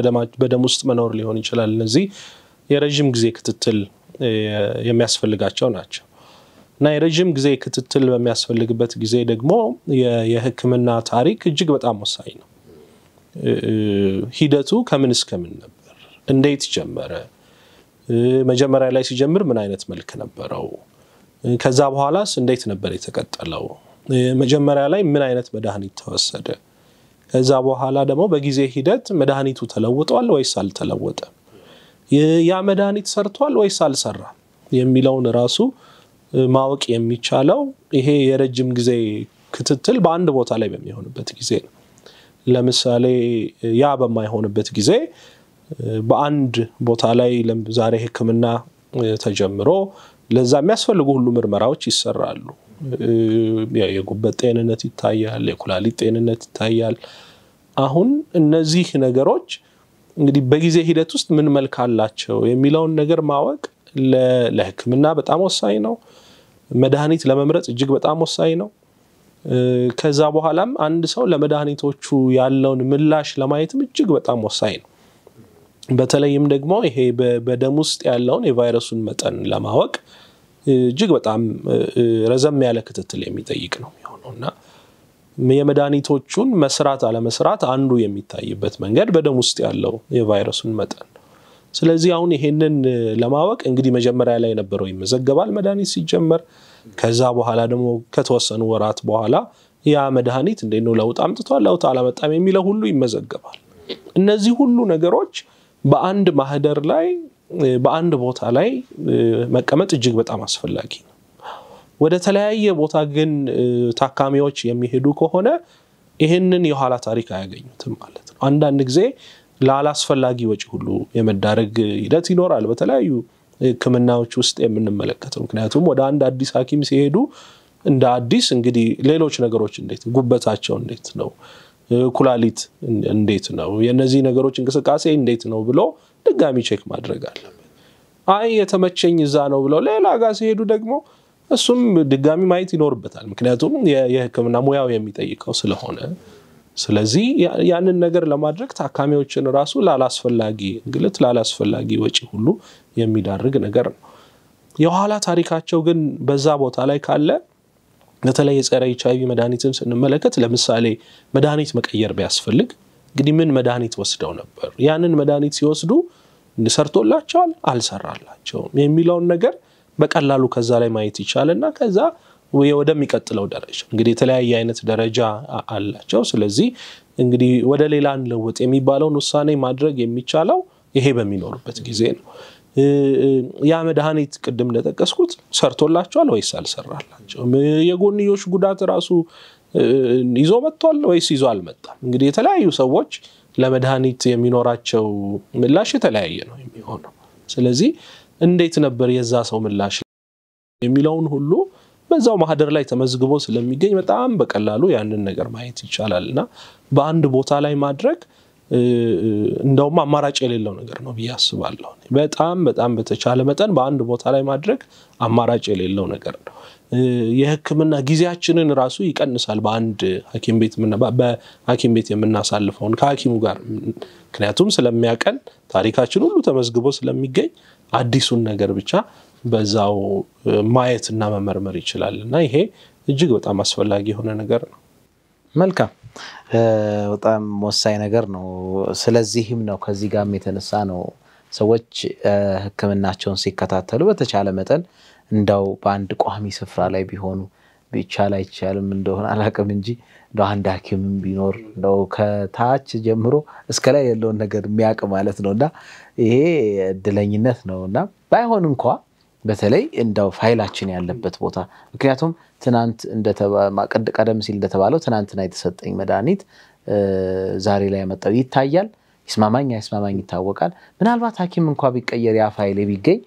በደም ውስጥ መኖር ሊሆን ይችላል። እነዚህ የረዥም ጊዜ ክትትል የሚያስፈልጋቸው ናቸው እና የረዥም ጊዜ ክትትል በሚያስፈልግበት ጊዜ ደግሞ የህክምና ታሪክ እጅግ በጣም ወሳኝ ነው። ሂደቱ ከምን እስከምን ነበር እንዴት ጀመረ? መጀመሪያ ላይ ሲጀምር ምን አይነት መልክ ነበረው? ከዛ በኋላስ እንዴት ነበር የተቀጠለው? መጀመሪያ ላይ ምን አይነት መድኃኒት ተወሰደ? ከዛ በኋላ ደግሞ በጊዜ ሂደት መድኃኒቱ ተለውጧል ወይስ አልተለወጠም? ያ መድኃኒት ሰርቷል ወይስ አልሰራም የሚለውን ራሱ ማወቅ የሚቻለው ይሄ የረጅም ጊዜ ክትትል በአንድ ቦታ ላይ በሚሆንበት ጊዜ ነው። ለምሳሌ ያ በማይሆንበት ጊዜ በአንድ ቦታ ላይ ዛሬ ህክምና ተጀምሮ ለዛ የሚያስፈልጉ ሁሉ ምርመራዎች ይሰራሉ። የጉበት ጤንነት ይታያል፣ የኩላሊት ጤንነት ይታያል። አሁን እነዚህ ነገሮች እንግዲህ በጊዜ ሂደት ውስጥ ምን መልክ አላቸው የሚለውን ነገር ማወቅ ለህክምና በጣም ወሳኝ ነው። መድኃኒት ለመምረጥ እጅግ በጣም ወሳኝ ነው። ከዛ በኋላም አንድ ሰው ለመድኃኒቶቹ ያለውን ምላሽ ለማየትም እጅግ በጣም ወሳኝ ነው። በተለይም ደግሞ ይሄ በደም ውስጥ ያለውን የቫይረሱን መጠን ለማወቅ እጅግ በጣም ረዘም ያለ ክትትል የሚጠይቅ ነው የሚሆነው እና የመድኃኒቶቹን መስራት አለመስራት አንዱ የሚታይበት መንገድ በደም ውስጥ ያለው የቫይረሱን መጠን ነው። ስለዚህ አሁን ይሄንን ለማወቅ እንግዲህ መጀመሪያ ላይ የነበረው ይመዘገባል መድኃኒት ሲጀመር። ከዛ በኋላ ደግሞ ከተወሰኑ ወራት በኋላ ያ መድኃኒት እንዴ ነው ለውጥ አምጥቷል፣ ለውጥ አላመጣም የሚለው ሁሉ ይመዘገባል። እነዚህ ሁሉ ነገሮች በአንድ ማህደር ላይ በአንድ ቦታ ላይ መቀመጥ እጅግ በጣም አስፈላጊ ነው። ወደ ተለያየ ቦታ ግን ታካሚዎች የሚሄዱ ከሆነ ይህንን የኋላ ታሪክ አያገኙትም ማለት ነው። አንዳንድ ጊዜ ላላስፈላጊ ወጪ ሁሉ የመዳረግ ሂደት ይኖራል በተለያዩ ሕክምናዎች ውስጥ የምንመለከተው። ምክንያቱም ወደ አንድ አዲስ ሐኪም ሲሄዱ እንደ አዲስ እንግዲህ ሌሎች ነገሮች እንዴት ጉበታቸው እንዴት ነው ኩላሊት እንዴት ነው፣ የነዚህ ነገሮች እንቅስቃሴ እንዴት ነው ብሎ ድጋሚ ቼክ ማድረግ አለበት። አይ የተመቸኝ እዛ ነው ብለው ሌላ ጋር ሲሄዱ ደግሞ እሱም ድጋሚ ማየት ይኖርበታል። ምክንያቱም የሕክምና ሙያው የሚጠይቀው ስለሆነ ስለዚህ ያንን ነገር ለማድረግ ታካሚዎችን ራሱ ላላስፈላጊ እንግልት፣ ላላስፈላጊ ወጪ ሁሉ የሚዳርግ ነገር ነው። የኋላ ታሪካቸው ግን በዛ ቦታ ላይ ካለ በተለይ የጸረ ኤች አይቪ መድኃኒትን ስንመለከት ለምሳሌ መድኃኒት መቀየር ቢያስፈልግ እንግዲህ ምን መድኃኒት ወስደው ነበር፣ ያንን መድኃኒት ሲወስዱ ሰርቶላቸዋል፣ አልሰራላቸውም የሚለውን ነገር በቀላሉ ከዛ ላይ ማየት ይቻልና ከዛ ወደሚቀጥለው ደረጃ እንግዲህ የተለያየ አይነት ደረጃ አላቸው። ስለዚህ እንግዲህ ወደ ሌላ እንለወጥ የሚባለውን ውሳኔ ማድረግ የሚቻለው ይሄ በሚኖርበት ጊዜ ነው። ያ መድኃኒት ቅድም እንደጠቀስኩት ሰርቶላቸዋል ወይስ አልሰራላቸው? የጎንዮሽ ጉዳት ራሱ ይዞ መጥቷል ወይስ ይዞ አልመጣም? እንግዲህ የተለያዩ ሰዎች ለመድኃኒት የሚኖራቸው ምላሽ የተለያየ ነው የሚሆነው። ስለዚህ እንዴት ነበር የዛ ሰው ምላሽ የሚለውን ሁሉ በዛው ማህደር ላይ ተመዝግቦ ስለሚገኝ በጣም በቀላሉ ያንን ነገር ማየት ይቻላል እና በአንድ ቦታ ላይ ማድረግ እንደውም አማራጭ የሌለው ነገር ነው ብዬ አስባለሁ። በጣም በጣም በተቻለ መጠን በአንድ ቦታ ላይ ማድረግ አማራጭ የሌለው ነገር ነው። የሕክምና ጊዜያችንን ራሱ ይቀንሳል። በአንድ ሐኪም ቤት በሐኪም ቤት የምናሳልፈውን ከሐኪሙ ጋር ምክንያቱም ስለሚያቀን ታሪካችን ሁሉ ተመዝግቦ ስለሚገኝ አዲሱን ነገር ብቻ በዛው ማየት እና መመርመር ይችላል እና ይሄ እጅግ በጣም አስፈላጊ የሆነ ነገር ነው። መልካም በጣም ወሳኝ ነገር ነው። ስለዚህም ነው ከዚህ ጋርም የተነሳ ነው ሰዎች ሕክምናቸውን ሲከታተሉ በተቻለ መጠን እንዳው በአንድ ቋሚ ስፍራ ላይ ቢሆኑ ቢቻል አይቻልም እንደሆነ አላቅም እንጂ እንደው አንድ ሐኪም ቢኖር እንደው ከታች ጀምሮ እስከ ላይ ያለውን ነገር የሚያውቅ ማለት ነው። እና ይሄ እድለኝነት ነው እና ባይሆን እንኳ በተለይ እንደው ፋይላችን ያለበት ቦታ ምክንያቱም ትናንት ቀደም ሲል እንደተባለው ትናንትና የተሰጠኝ መድኃኒት ዛሬ ላይ ያመጣው ይታያል። ይስማማኝ አይስማማኝ ይታወቃል። ምናልባት ሐኪም እንኳ ቢቀየር ያ ፋይሌ ቢገኝ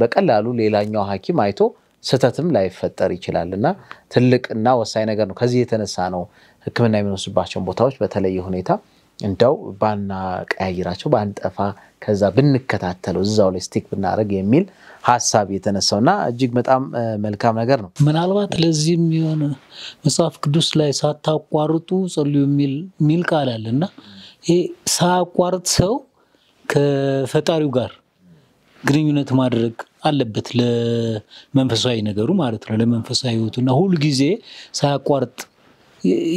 በቀላሉ ሌላኛው ሐኪም አይቶ ስህተትም ላይፈጠር ይችላል እና ትልቅና ወሳኝ ነገር ነው። ከዚህ የተነሳ ነው ሕክምና የምንወስድባቸውን ቦታዎች በተለየ ሁኔታ እንደው ባና ቀያይራቸው ባንጠፋ ከዛ ብንከታተለው እዛው ላይ ስቲክ ብናደረግ የሚል ሀሳብ የተነሳው እና እጅግ በጣም መልካም ነገር ነው። ምናልባት ለዚህም የሆነ መጽሐፍ ቅዱስ ላይ ሳታቋርጡ ጸልዩ የሚል ቃል አለ እና ይህ ሳያቋርጥ ሰው ከፈጣሪው ጋር ግንኙነት ማድረግ አለበት ለመንፈሳዊ ነገሩ ማለት ነው ለመንፈሳዊ ህይወቱ እና ሁሉ ጊዜ ሳያቋርጥ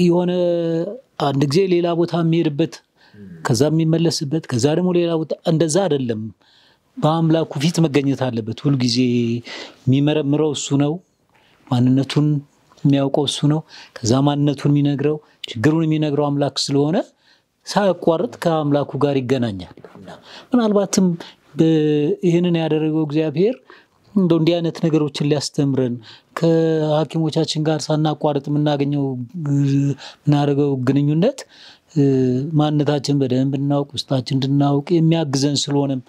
የሆነ አንድ ጊዜ ሌላ ቦታ የሚሄድበት ከዛ የሚመለስበት ከዛ ደግሞ ሌላ ቦታ እንደዛ አይደለም። በአምላኩ ፊት መገኘት አለበት። ሁልጊዜ የሚመረምረው እሱ ነው። ማንነቱን የሚያውቀው እሱ ነው። ከዛ ማንነቱን የሚነግረው ችግሩን የሚነግረው አምላክ ስለሆነ ሳያቋርጥ ከአምላኩ ጋር ይገናኛል። ምናልባትም ይህንን ያደረገው እግዚአብሔር እንደ እንዲህ አይነት ነገሮችን ሊያስተምረን ከሐኪሞቻችን ጋር ሳናቋርጥ የምናገኘው የምናደርገው ግንኙነት ማንነታችን በደንብ እናውቅ ውስጣችን እንድናውቅ የሚያግዘን ስለሆነም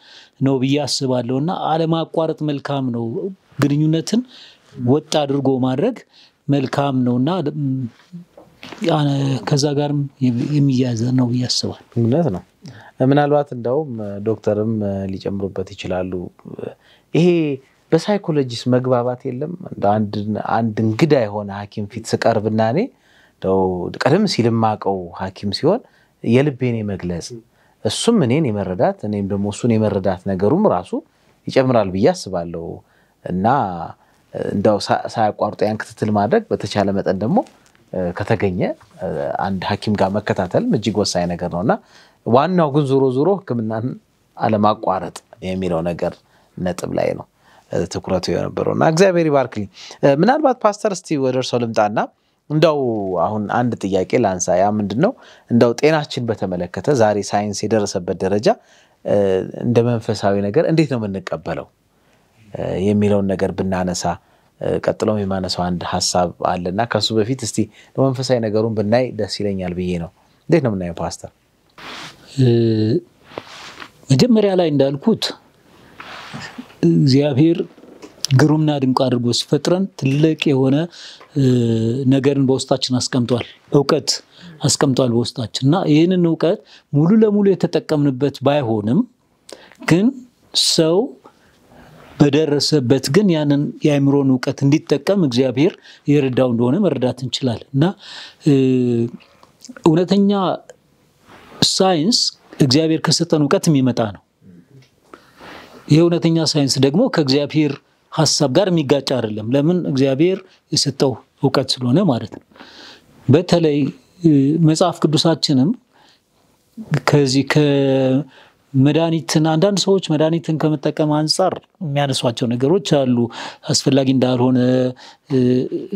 ነው ብዬ አስባለሁ። እና አለማቋረጥ መልካም ነው። ግንኙነትን ወጥ አድርጎ ማድረግ መልካም ነው እና ከዛ ጋርም የሚያዘ ነው ብዬ አስባል። እምነት ነው። ምናልባት እንደውም ዶክተርም ሊጨምሩበት ይችላሉ። ይሄ በሳይኮሎጂስ መግባባት የለም። አንድ እንግዳ የሆነ ሐኪም ፊት ስቀርብና እኔ ቀደም ሲል ማቀው ሐኪም ሲሆን የልቤን የመግለጽ እሱም እኔን የመረዳት እኔም ደግሞ እሱን የመረዳት ነገሩም ራሱ ይጨምራል ብዬ አስባለሁ እና እንዳው ሳያቋርጡ ያን ክትትል ማድረግ በተቻለ መጠን ደግሞ ከተገኘ አንድ ሐኪም ጋር መከታተልም እጅግ ወሳኝ ነገር ነው እና ዋናው ግን ዞሮ ዞሮ ሕክምናን አለማቋረጥ የሚለው ነገር ነጥብ ላይ ነው ትኩረቱ የነበረው እና እግዚአብሔር ይባርክልኝ። ምናልባት ፓስተር እስቲ ወደ እርሰው ልምጣና እንደው አሁን አንድ ጥያቄ ላንሳ። ያ ምንድን ነው እንደው ጤናችን በተመለከተ ዛሬ ሳይንስ የደረሰበት ደረጃ እንደ መንፈሳዊ ነገር እንዴት ነው የምንቀበለው የሚለውን ነገር ብናነሳ ቀጥሎም የማነሳው አንድ ሀሳብ አለና ከሱ በፊት እስቲ መንፈሳዊ ነገሩን ብናይ ደስ ይለኛል ብዬ ነው። እንዴት ነው የምናየው ፓስተር? መጀመሪያ ላይ እንዳልኩት እግዚአብሔር ግሩምና ድንቅ አድርጎ ሲፈጥረን ትልቅ የሆነ ነገርን በውስጣችን አስቀምጧል። እውቀት አስቀምጧል በውስጣችን እና ይህንን እውቀት ሙሉ ለሙሉ የተጠቀምንበት ባይሆንም ግን ሰው በደረሰበት ግን ያንን የአእምሮን እውቀት እንዲጠቀም እግዚአብሔር የረዳው እንደሆነ መረዳት እንችላል እና እውነተኛ ሳይንስ እግዚአብሔር ከሰጠን እውቀት የሚመጣ ነው። ይህ እውነተኛ ሳይንስ ደግሞ ከእግዚአብሔር ሀሳብ ጋር የሚጋጭ አይደለም። ለምን እግዚአብሔር የሰጠው እውቀት ስለሆነ ማለት ነው። በተለይ መጽሐፍ ቅዱሳችንም ከዚህ ከመድኃኒትን አንዳንድ ሰዎች መድኃኒትን ከመጠቀም አንጻር የሚያነሷቸው ነገሮች አሉ። አስፈላጊ እንዳልሆነ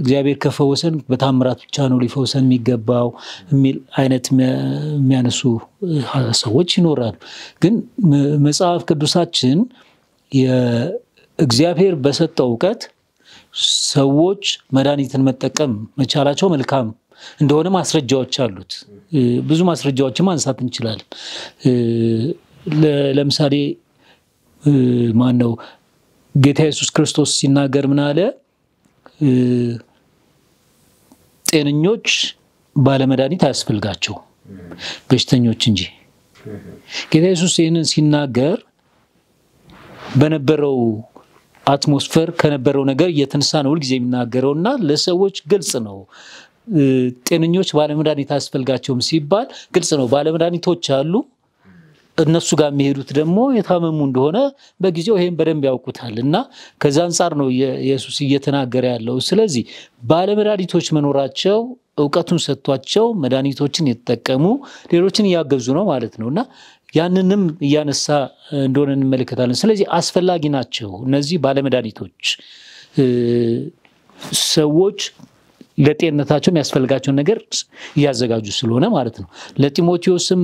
እግዚአብሔር ከፈወሰን በታምራት ብቻ ነው ሊፈውሰን የሚገባው የሚል አይነት የሚያነሱ ሰዎች ይኖራሉ። ግን መጽሐፍ ቅዱሳችን እግዚአብሔር በሰጠው እውቀት ሰዎች መድኃኒትን መጠቀም መቻላቸው መልካም እንደሆነ ማስረጃዎች አሉት። ብዙ ማስረጃዎችን ማንሳት እንችላለን። ለምሳሌ ማን ነው ጌታ ኢየሱስ ክርስቶስ ሲናገር ምን አለ? ጤነኞች ባለመድኃኒት አያስፈልጋቸው በሽተኞች እንጂ። ጌታ ኢየሱስ ይህንን ሲናገር በነበረው አትሞስፌር ከነበረው ነገር እየተነሳ ነው ሁልጊዜ የሚናገረው እና ለሰዎች ግልጽ ነው። ጤነኞች ባለመድኃኒት አያስፈልጋቸውም ሲባል ግልጽ ነው። ባለመድኃኒቶች አሉ። እነሱ ጋር የሚሄዱት ደግሞ የታመሙ እንደሆነ በጊዜው ይሄን በደንብ ያውቁታል እና ከዛ አንጻር ነው ኢየሱስ እየተናገረ ያለው። ስለዚህ ባለመድኃኒቶች መኖራቸው እውቀቱን ሰጥቷቸው መድኃኒቶችን የተጠቀሙ ሌሎችን እያገዙ ነው ማለት ነው እና ያንንም እያነሳ እንደሆነ እንመለከታለን። ስለዚህ አስፈላጊ ናቸው እነዚህ ባለመድኃኒቶች ሰዎች ለጤንነታቸው የሚያስፈልጋቸውን ነገር እያዘጋጁ ስለሆነ ማለት ነው። ለጢሞቴዎስም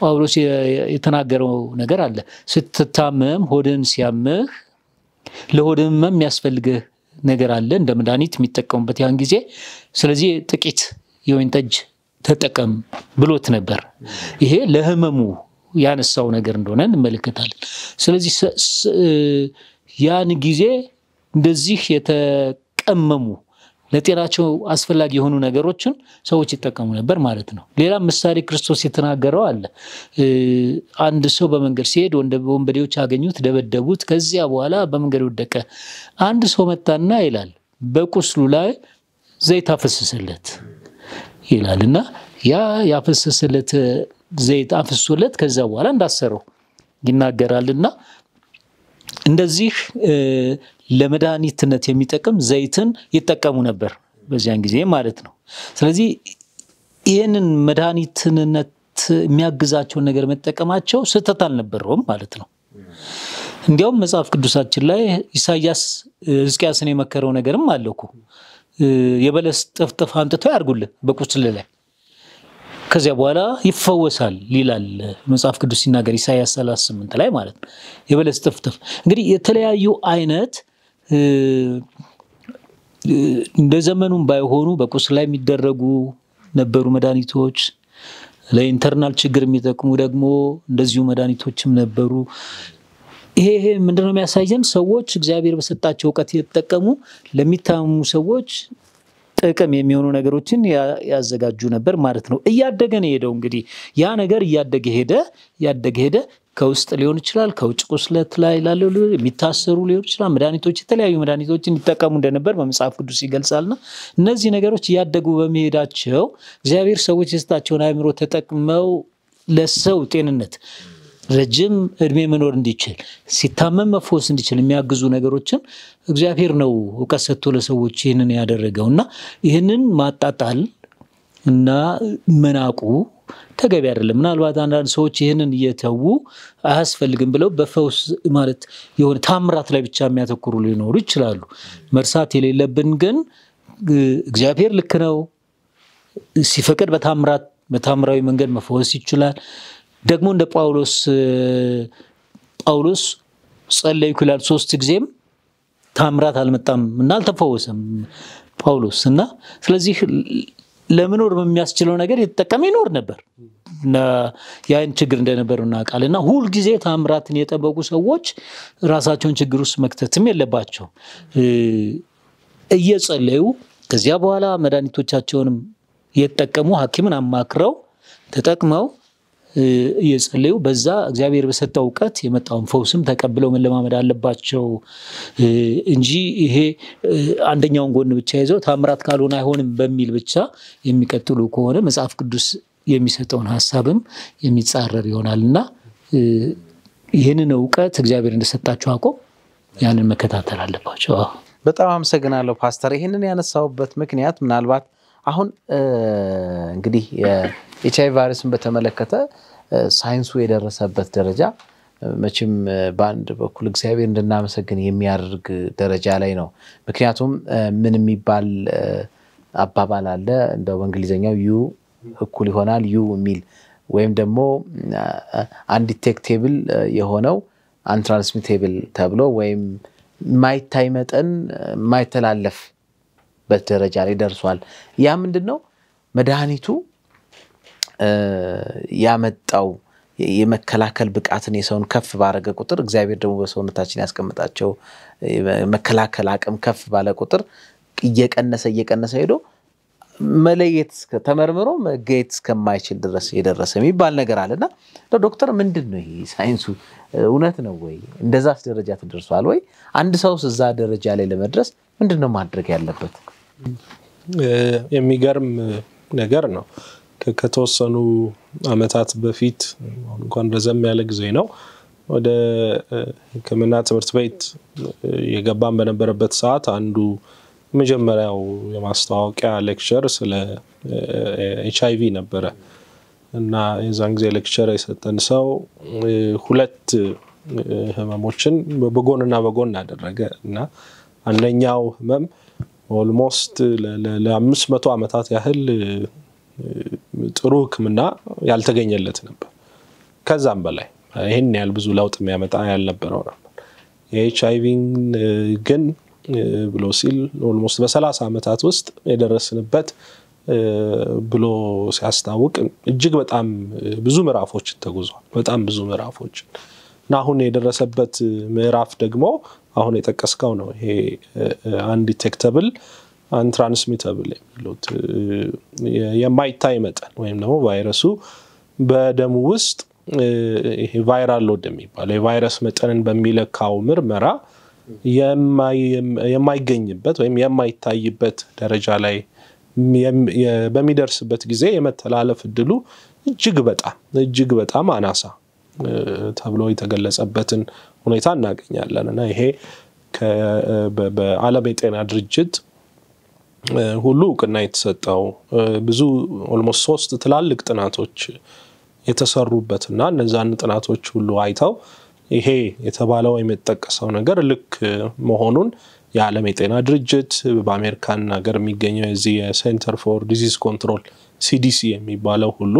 ጳውሎስ የተናገረው ነገር አለ። ስትታመም ሆድን ሲያምህ ለሆድን ህመም የሚያስፈልግህ ነገር አለ እንደ መድኃኒት የሚጠቀሙበት ያን ጊዜ። ስለዚህ ጥቂት የወይን ጠጅ ተጠቀም ብሎት ነበር። ይሄ ለህመሙ ያነሳው ነገር እንደሆነ እንመለከታለን። ስለዚህ ያን ጊዜ እንደዚህ የተቀመሙ ለጤናቸው አስፈላጊ የሆኑ ነገሮችን ሰዎች ይጠቀሙ ነበር ማለት ነው። ሌላም ምሳሌ ክርስቶስ የተናገረው አለ። አንድ ሰው በመንገድ ሲሄድ ወንበዴዎች አገኙት፣ ደበደቡት። ከዚያ በኋላ በመንገድ ወደቀ። አንድ ሰው መጣና ይላል በቁስሉ ላይ ዘይት አፈሰሰለት። ይላል እና ያ ያፈሰሰለት ዘይት አፍሶለት ከዛ በኋላ እንዳሰረው ይናገራልና እንደዚህ ለመድኃኒትነት የሚጠቅም ዘይትን ይጠቀሙ ነበር በዚያን ጊዜ ማለት ነው። ስለዚህ ይህንን መድኃኒትነት የሚያግዛቸውን ነገር መጠቀማቸው ስህተት አልነበረውም ማለት ነው። እንዲያውም መጽሐፍ ቅዱሳችን ላይ ኢሳያስ ሕዝቅያስን የመከረው ነገርም አለኩ። የበለስ ጥፍጥፍ አንጥቶ ያርጉልህ በቁስል ላይ ከዚያ በኋላ ይፈወሳል ይላል መጽሐፍ ቅዱስ ሲናገር ኢሳያስ 38 ላይ ማለት ነው። የበለስ ጥፍጥፍ እንግዲህ የተለያዩ አይነት እንደ ዘመኑም ባይሆኑ በቁስል ላይ የሚደረጉ ነበሩ መድኃኒቶች። ለኢንተርናል ችግር የሚጠቅሙ ደግሞ እንደዚሁ መድኃኒቶችም ነበሩ። ይሄ ይሄ ምንድነው የሚያሳየን? ሰዎች እግዚአብሔር በሰጣቸው እውቀት የተጠቀሙ ለሚታመሙ ሰዎች ጥቅም የሚሆኑ ነገሮችን ያዘጋጁ ነበር ማለት ነው። እያደገ ነው የሄደው። እንግዲህ ያ ነገር እያደገ ሄደ እያደገ ሄደ። ከውስጥ ሊሆን ይችላል፣ ከውጭ ቁስለት ላይ ላለው የሚታሰሩ ሊሆን ይችላል። መድኃኒቶች፣ የተለያዩ መድኃኒቶችን ይጠቀሙ እንደነበር በመጽሐፍ ቅዱስ ይገልጻልና እነዚህ ነገሮች እያደጉ በመሄዳቸው እግዚአብሔር ሰዎች የሰጣቸውን አእምሮ ተጠቅመው ለሰው ጤንነት ረጅም እድሜ መኖር እንዲችል ሲታመም መፈወስ እንዲችል የሚያግዙ ነገሮችን እግዚአብሔር ነው እውቀት ሰጥቶ ለሰዎች ይህንን ያደረገው እና ይህንን ማጣጣል እና መናቁ ተገቢ አይደለም። ምናልባት አንዳንድ ሰዎች ይህንን እየተዉ አያስፈልግም ብለው በፈውስ ማለት የሆነ ታምራት ላይ ብቻ የሚያተኩሩ ሊኖሩ ይችላሉ። መርሳት የሌለብን ግን እግዚአብሔር ልክ ነው ሲፈቅድ በታምራት በታምራዊ መንገድ መፈወስ ይችላል። ደግሞ እንደ ጳውሎስ ጳውሎስ ጸለይኩ ይላል ሶስት ጊዜም ታምራት አልመጣም እና አልተፈወሰም ጳውሎስ እና ስለዚህ ለመኖር በሚያስችለው ነገር የተጠቀመ ይኖር ነበር ያን ችግር እንደነበሩ እናውቃል እና ሁልጊዜ ታምራትን የጠበቁ ሰዎች ራሳቸውን ችግር ውስጥ መክተትም የለባቸው እየጸለዩ ከዚያ በኋላ መድኃኒቶቻቸውንም የተጠቀሙ ሀኪምን አማክረው ተጠቅመው እየጸለዩ በዛ እግዚአብሔር በሰጠው እውቀት የመጣውን ፈውስም ተቀብለው መለማመድ አለባቸው እንጂ ይሄ አንደኛውን ጎን ብቻ ይዘው ታምራት ካልሆነ አይሆንም በሚል ብቻ የሚቀጥሉ ከሆነ መጽሐፍ ቅዱስ የሚሰጠውን ሀሳብም የሚጻረር ይሆናል እና ይህንን እውቀት እግዚአብሔር እንደሰጣቸው አቆም ያንን መከታተል አለባቸው። በጣም አመሰግናለሁ ፓስተር። ይህንን ያነሳውበት ምክንያት ምናልባት አሁን እንግዲህ የኤች ቫይረስን በተመለከተ ሳይንሱ የደረሰበት ደረጃ መቼም በአንድ በኩል እግዚአብሔር እንድናመሰግን የሚያደርግ ደረጃ ላይ ነው። ምክንያቱም ምን የሚባል አባባል አለ እንደ በእንግሊዝኛው ዩ እኩል ይሆናል ዩ የሚል ወይም ደግሞ አንዲቴክቴብል የሆነው አንትራንስሚቴብል ተብሎ ወይም ማይታይ መጠን ማይተላለፍ የሚያስችልበት ደረጃ ላይ ደርሷል። ያ ምንድን ነው? መድኃኒቱ ያመጣው የመከላከል ብቃትን የሰውን ከፍ ባረገ ቁጥር እግዚአብሔር ደግሞ በሰውነታችን ያስቀምጣቸው መከላከል አቅም ከፍ ባለ ቁጥር እየቀነሰ እየቀነሰ ሄዶ መለየት ተመርምሮ መገየት እስከማይችል ድረስ የደረሰ የሚባል ነገር አለና ዶክተር፣ ምንድን ነው ይሄ ሳይንሱ እውነት ነው ወይ? እንደዛስ ደረጃ ተደርሷል ወይ? አንድ ሰውስ እዛ ደረጃ ላይ ለመድረስ ምንድን ነው ማድረግ ያለበት? የሚገርም ነገር ነው። ከተወሰኑ አመታት በፊት እንኳን ረዘም ያለ ጊዜ ነው ወደ ሕክምና ትምህርት ቤት የገባን በነበረበት ሰዓት አንዱ የመጀመሪያው የማስታወቂያ ሌክቸር ስለ ኤች አይ ቪ ነበረ እና የዛን ጊዜ ሌክቸር የሰጠን ሰው ሁለት ህመሞችን በጎንና በጎን አደረገ እና አንደኛው ህመም ኦልሞስት ለአምስት መቶ ዓመታት ያህል ጥሩ ህክምና ያልተገኘለት ነበር። ከዛም በላይ ይህን ያህል ብዙ ለውጥ የሚያመጣ ያልነበረው ነበር። የኤች አይቪን ግን ብሎ ሲል ኦልሞስት በሰላሳ ዓመታት ውስጥ የደረስንበት ብሎ ሲያስታውቅ እጅግ በጣም ብዙ ምዕራፎችን ተጉዟል። በጣም ብዙ ምዕራፎችን እና አሁን የደረሰበት ምዕራፍ ደግሞ አሁን የጠቀስከው ነው። ይሄ አንዲቴክተብል አንትራንስሚተብል የሚሉት የማይታይ መጠን ወይም ደግሞ ቫይረሱ በደሙ ውስጥ ይሄ ቫይራል ሎድ የሚባለው የቫይረስ መጠንን በሚለካው ምርመራ የማይገኝበት ወይም የማይታይበት ደረጃ ላይ በሚደርስበት ጊዜ የመተላለፍ እድሉ እጅግ በጣም እጅግ በጣም አናሳ ተብሎ የተገለጸበትን ሁኔታ እናገኛለን እና ይሄ በዓለም የጤና ድርጅት ሁሉ እውቅና የተሰጠው ብዙ ኦልሞስት ሶስት ትላልቅ ጥናቶች የተሰሩበትና እነዛን ጥናቶች ሁሉ አይተው ይሄ የተባለው የሚጠቀሰው ነገር ልክ መሆኑን የዓለም የጤና ድርጅት በአሜሪካን ሀገር የሚገኘው የዚህ የሴንተር ፎር ዲዚዝ ኮንትሮል ሲዲሲ የሚባለው ሁሉ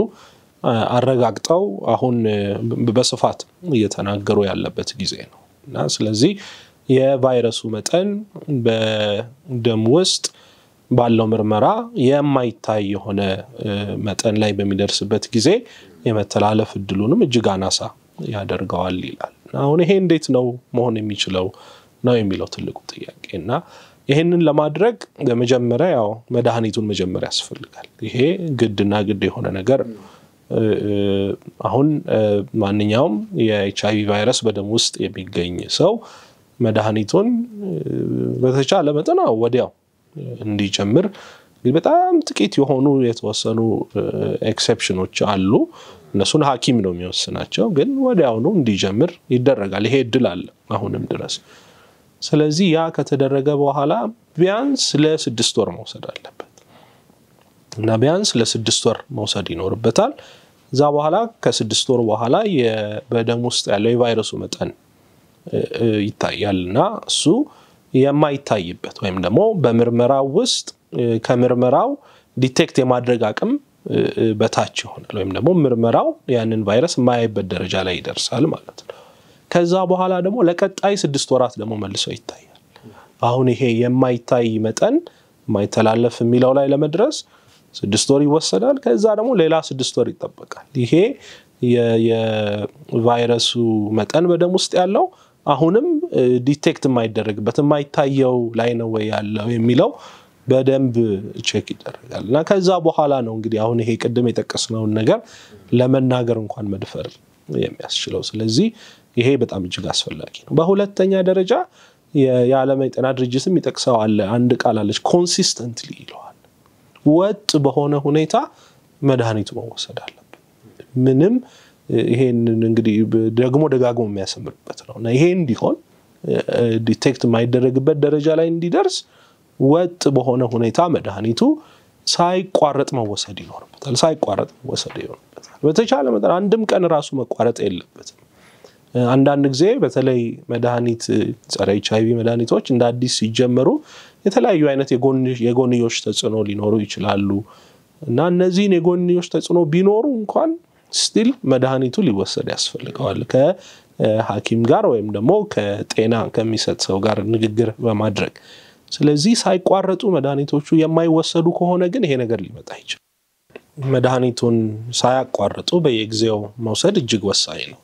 አረጋግጠው አሁን በስፋት እየተናገሩ ያለበት ጊዜ ነው እና ስለዚህ የቫይረሱ መጠን በደም ውስጥ ባለው ምርመራ የማይታይ የሆነ መጠን ላይ በሚደርስበት ጊዜ የመተላለፍ እድሉንም እጅግ አናሳ ያደርገዋል ይላል። አሁን ይሄ እንዴት ነው መሆን የሚችለው ነው የሚለው ትልቁ ጥያቄ እና ይህንን ለማድረግ በመጀመሪያ ያው መድኃኒቱን መጀመሪያ ያስፈልጋል። ይሄ ግድና ግድ የሆነ ነገር ነው። አሁን ማንኛውም የኤች አይቪ ቫይረስ በደም ውስጥ የሚገኝ ሰው መድኃኒቱን በተቻለ መጠን ወዲያው እንዲጨምር እንግዲህ በጣም ጥቂት የሆኑ የተወሰኑ ኤክሰፕሽኖች አሉ። እነሱን ሐኪም ነው የሚወስናቸው፣ ግን ወዲያውኑ እንዲጀምር ይደረጋል። ይሄ እድል አለ አሁንም ድረስ። ስለዚህ ያ ከተደረገ በኋላ ቢያንስ ለስድስት ወር መውሰድ አለበት እና ቢያንስ ለስድስት ወር መውሰድ ይኖርበታል። እዛ በኋላ ከስድስት ወር በኋላ በደም ውስጥ ያለው የቫይረሱ መጠን ይታያል እና እሱ የማይታይበት ወይም ደግሞ በምርመራው ውስጥ ከምርመራው ዲቴክት የማድረግ አቅም በታች ይሆናል ወይም ደግሞ ምርመራው ያንን ቫይረስ የማያይበት ደረጃ ላይ ይደርሳል ማለት ነው። ከዛ በኋላ ደግሞ ለቀጣይ ስድስት ወራት ደግሞ መልሶ ይታያል። አሁን ይሄ የማይታይ መጠን የማይተላለፍ የሚለው ላይ ለመድረስ ስድስት ወር ይወሰዳል። ከዛ ደግሞ ሌላ ስድስት ወር ይጠበቃል። ይሄ የቫይረሱ መጠን በደም ውስጥ ያለው አሁንም ዲቴክት የማይደረግበት የማይታየው ላይ ነው ወይ ያለው የሚለው በደንብ ቼክ ይደረጋል እና ከዛ በኋላ ነው እንግዲህ አሁን ይሄ ቅድም የጠቀስነውን ነገር ለመናገር እንኳን መድፈር የሚያስችለው። ስለዚህ ይሄ በጣም እጅግ አስፈላጊ ነው። በሁለተኛ ደረጃ የዓለም የጤና ድርጅትም ይጠቅሰዋል። አንድ ቃል አለች፣ ኮንሲስተንትሊ ይለዋል። ወጥ በሆነ ሁኔታ መድኃኒቱ መወሰድ አለብን። ምንም ይሄንን እንግዲህ ደግሞ ደጋግሞ የሚያሰምርበት ነው እና ይሄ እንዲሆን ዲቴክት የማይደረግበት ደረጃ ላይ እንዲደርስ ወጥ በሆነ ሁኔታ መድኃኒቱ ሳይቋረጥ መወሰድ ይኖርበታል። ሳይቋረጥ መወሰድ ይኖርበታል። በተቻለ መጠን አንድም ቀን ራሱ መቋረጥ የለበትም። አንዳንድ ጊዜ በተለይ መድኃኒት ጸረ ኤች አይቪ መድኃኒቶች እንደ አዲስ ሲጀመሩ የተለያዩ አይነት የጎንዮሽ ተጽዕኖ ሊኖሩ ይችላሉ እና እነዚህን የጎንዮሽ ተጽዕኖ ቢኖሩ እንኳን ስቲል መድኃኒቱ ሊወሰድ ያስፈልገዋል ከሐኪም ጋር ወይም ደግሞ ከጤና ከሚሰጥ ሰው ጋር ንግግር በማድረግ ስለዚህ ሳይቋረጡ መድኃኒቶቹ የማይወሰዱ ከሆነ ግን ይሄ ነገር ሊመጣ ይችላል። መድኃኒቱን ሳያቋርጡ በየጊዜው መውሰድ እጅግ ወሳኝ ነው።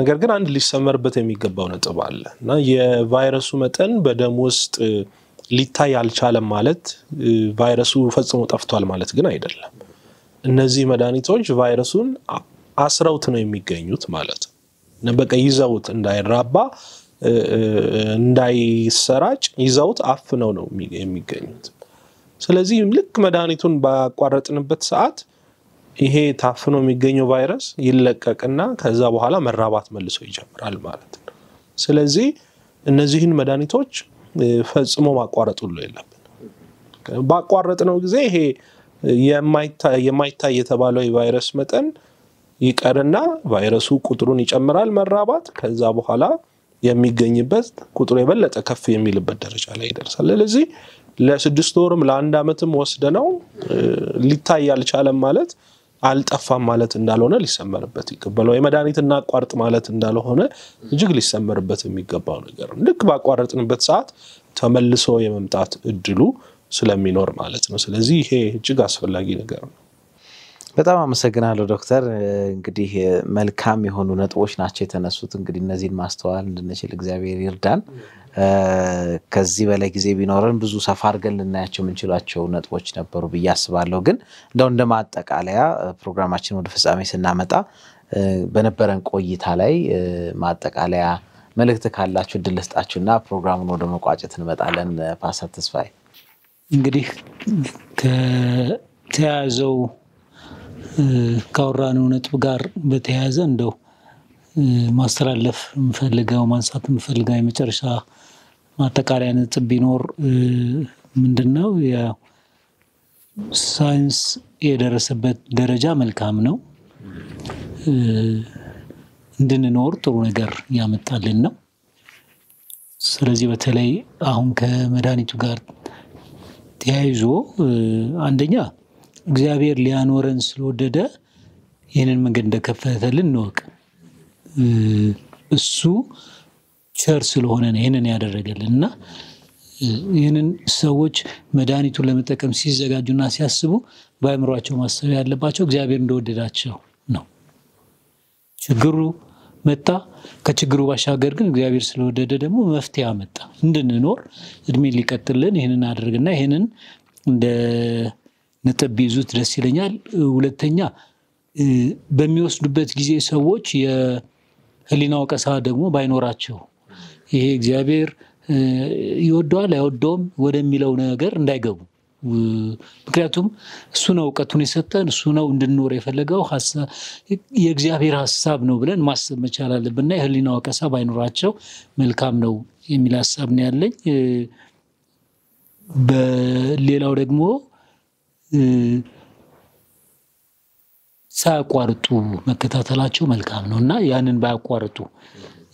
ነገር ግን አንድ ሊሰመርበት የሚገባው ነጥብ አለ እና የቫይረሱ መጠን በደም ውስጥ ሊታይ አልቻለም ማለት ቫይረሱ ፈጽሞ ጠፍቷል ማለት ግን አይደለም። እነዚህ መድኃኒቶች ቫይረሱን አስረውት ነው የሚገኙት ማለት ነው። በቃ ይዘውት እንዳይራባ እንዳይሰራጭ ይዘውት አፍነው ነው የሚገኙት። ስለዚህ ልክ መድኃኒቱን ባቋረጥንበት ሰዓት ይሄ ታፍኖ የሚገኘው ቫይረስ ይለቀቅና ከዛ በኋላ መራባት መልሶ ይጀምራል ማለት ነው። ስለዚህ እነዚህን መድኃኒቶች ፈጽሞ ማቋረጥ ሁሉ የለብን። ባቋረጥ ነው ጊዜ ይሄ የማይታይ የተባለው የቫይረስ መጠን ይቀርና ቫይረሱ ቁጥሩን ይጨምራል መራባት። ከዛ በኋላ የሚገኝበት ቁጥሩ የበለጠ ከፍ የሚልበት ደረጃ ላይ ይደርሳል። ስለዚህ ለስድስት ወርም ለአንድ ዓመትም ወስደ ነው ሊታይ አልቻለም ማለት አልጠፋም ማለት እንዳልሆነ ሊሰመርበት ይገባል። ወይ መድኃኒት እናቋርጥ ማለት እንዳልሆነ እጅግ ሊሰመርበት የሚገባው ነገር ነው። ልክ ባቋረጥንበት ሰዓት ተመልሶ የመምጣት እድሉ ስለሚኖር ማለት ነው። ስለዚህ ይሄ እጅግ አስፈላጊ ነገር ነው። በጣም አመሰግናለሁ ዶክተር። እንግዲህ መልካም የሆኑ ነጥቦች ናቸው የተነሱት። እንግዲህ እነዚህን ማስተዋል እንድንችል እግዚአብሔር ይርዳን። ከዚህ በላይ ጊዜ ቢኖረን ብዙ ሰፋ አድርገን ልናያቸው የምንችሏቸው ነጥቦች ነበሩ ብዬ አስባለሁ። ግን እንደው እንደ ማጠቃለያ ፕሮግራማችን ወደ ፍጻሜ ስናመጣ በነበረን ቆይታ ላይ ማጠቃለያ መልእክት ካላችሁ እድል እና ፕሮግራሙን ወደ መቋጨት እንመጣለን። ፓስተር ተስፋዬ እንግዲህ ከተያያዘው ካወራነው ነጥብ ጋር በተያያዘ እንደው ማስተላለፍ የምፈልገው ማንሳት የምፈልገው የመጨረሻ ማጠቃለያ ነጥብ ቢኖር ምንድን ነው ሳይንስ የደረሰበት ደረጃ መልካም ነው፣ እንድንኖር ጥሩ ነገር ያመጣልን ነው። ስለዚህ በተለይ አሁን ከመድኃኒቱ ጋር ተያይዞ አንደኛ እግዚአብሔር ሊያኖረን ስለወደደ ይህንን መንገድ እንደከፈተልን እንወቅ። እሱ ቸር ስለሆነ ነው ይህንን ያደረገልን እና ይህንን ሰዎች መድኃኒቱን ለመጠቀም ሲዘጋጁና ሲያስቡ በአእምሯቸው ማሰብ ያለባቸው እግዚአብሔር እንደወደዳቸው ነው። ችግሩ መጣ። ከችግሩ ባሻገር ግን እግዚአብሔር ስለወደደ ደግሞ መፍትሄ መጣ እንድንኖር እድሜ ሊቀጥልን ይህንን አድርግና ይህንን እንደ ነጥብ ይዙት ደስ ይለኛል። ሁለተኛ በሚወስዱበት ጊዜ ሰዎች የህሊና ወቀሳ ደግሞ ባይኖራቸው ይሄ እግዚአብሔር ይወደዋል አይወደውም ወደሚለው ነገር እንዳይገቡ ምክንያቱም እሱ ነው እውቀቱን የሰጠን፣ እሱ ነው እንድንኖር የፈለገው፣ የእግዚአብሔር ሀሳብ ነው ብለን ማሰብ መቻል አለብንና የህሊና ወቀሳ ባይኖራቸው መልካም ነው የሚል ሀሳብ ነው ያለኝ። በሌላው ደግሞ ሳያቋርጡ መከታተላቸው መልካም ነው እና ያንን ባያቋርጡ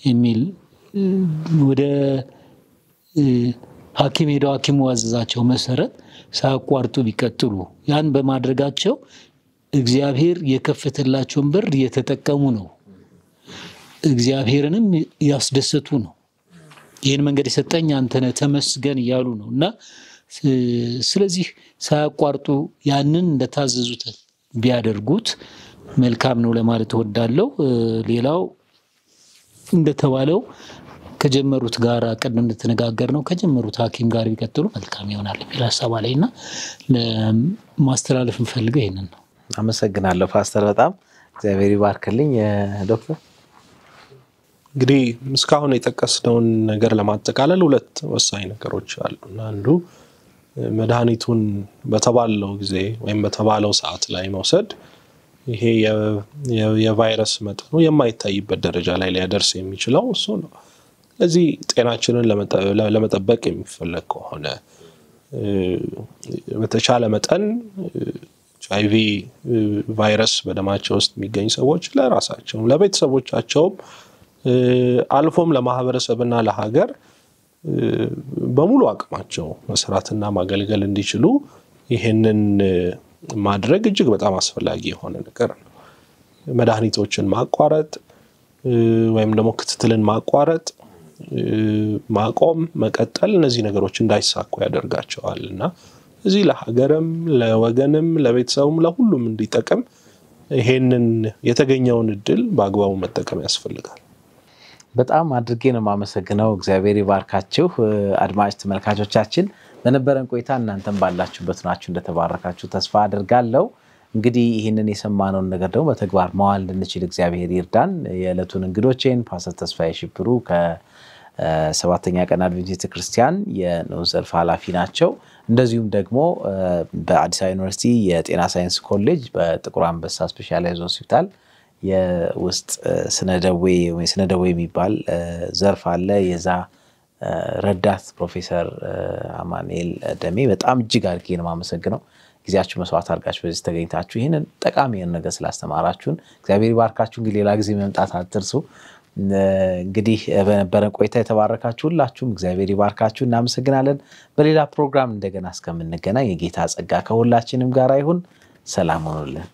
የሚል ወደ ሐኪም ሄደው ሐኪሙ አዘዛቸው መሰረት ሳያቋርጡ ቢቀጥሉ ያን በማድረጋቸው እግዚአብሔር የከፈተላቸውን በር እየተጠቀሙ ነው። እግዚአብሔርንም ያስደሰቱ ነው። ይህን መንገድ የሰጠኝ አንተነ ተመስገን እያሉ ነው እና ስለዚህ ሳያቋርጡ ያንን እንደታዘዙት ቢያደርጉት መልካም ነው ለማለት እወዳለሁ። ሌላው እንደተባለው ከጀመሩት ጋር ቅድም እንደተነጋገር ነው ከጀመሩት ሐኪም ጋር ቢቀጥሉ መልካም ይሆናል የሚል ሀሳብ ላይ እና ማስተላለፍ እንፈልገው ይህንን ነው። አመሰግናለሁ ፓስተር፣ በጣም እግዚአብሔር ይባርክልኝ። ዶክተር እንግዲህ እስካሁን የጠቀስነውን ነገር ለማጠቃለል ሁለት ወሳኝ ነገሮች አሉ አንዱ መድኃኒቱን በተባለው ጊዜ ወይም በተባለው ሰዓት ላይ መውሰድ ይሄ የቫይረስ መጠኑ የማይታይበት ደረጃ ላይ ሊያደርስ የሚችለው እሱ ነው። ስለዚህ ጤናችንን ለመጠበቅ የሚፈለግ ከሆነ በተቻለ መጠን አይቪ ቫይረስ በደማቸው ውስጥ የሚገኝ ሰዎች ለራሳቸውም ለቤተሰቦቻቸውም አልፎም ለማህበረሰብና ለሀገር በሙሉ አቅማቸው መስራትና ማገልገል እንዲችሉ ይህንን ማድረግ እጅግ በጣም አስፈላጊ የሆነ ነገር ነው። መድኃኒቶችን ማቋረጥ ወይም ደግሞ ክትትልን ማቋረጥ ማቆም፣ መቀጠል እነዚህ ነገሮች እንዳይሳኩ ያደርጋቸዋል እና እዚህ ለሀገርም፣ ለወገንም፣ ለቤተሰቡም ለሁሉም እንዲጠቅም ይሄንን የተገኘውን እድል በአግባቡ መጠቀም ያስፈልጋል። በጣም አድርጌ ነው የማመሰግነው። እግዚአብሔር ይባርካችሁ። አድማጭ ተመልካቾቻችን በነበረን ቆይታ እናንተም ባላችሁበት ናችሁ እንደተባረካችሁ ተስፋ አድርጋለሁ። እንግዲህ ይህንን የሰማነውን ነገር ደግሞ በተግባር መዋል እንድንችል እግዚአብሔር ይርዳን። የዕለቱን እንግዶቼን ፓስተር ተስፋዬ ሽብሩ ሰባተኛ ቀን አድቬንቲስት ክርስቲያን የንዑስ ዘርፍ ኃላፊ ናቸው። እንደዚሁም ደግሞ በአዲስ አበባ ዩኒቨርሲቲ የጤና ሳይንስ ኮሌጅ በጥቁር አንበሳ ስፔሻላይዝ ሆስፒታል የውስጥ ስነደዌ የሚባል ዘርፍ አለ። የዛ ረዳት ፕሮፌሰር አማኑኤል ደሜ በጣም እጅግ አድርጌ ነው የማመሰግነው። ጊዜያችሁ መስዋዕት አድርጋችሁ በዚህ ተገኝታችሁ ይህንን ጠቃሚ ነገር ስላስተማራችሁን እግዚአብሔር ይባርካችሁ። እንግዲህ ሌላ ጊዜ መምጣት አትርሱ። እንግዲህ በነበረን ቆይታ የተባረካችሁ ሁላችሁም እግዚአብሔር ይባርካችሁ፣ እናመሰግናለን። በሌላ ፕሮግራም እንደገና እስከምንገናኝ የጌታ ጸጋ ከሁላችንም ጋር ይሁን። ሰላም ሆኑልን።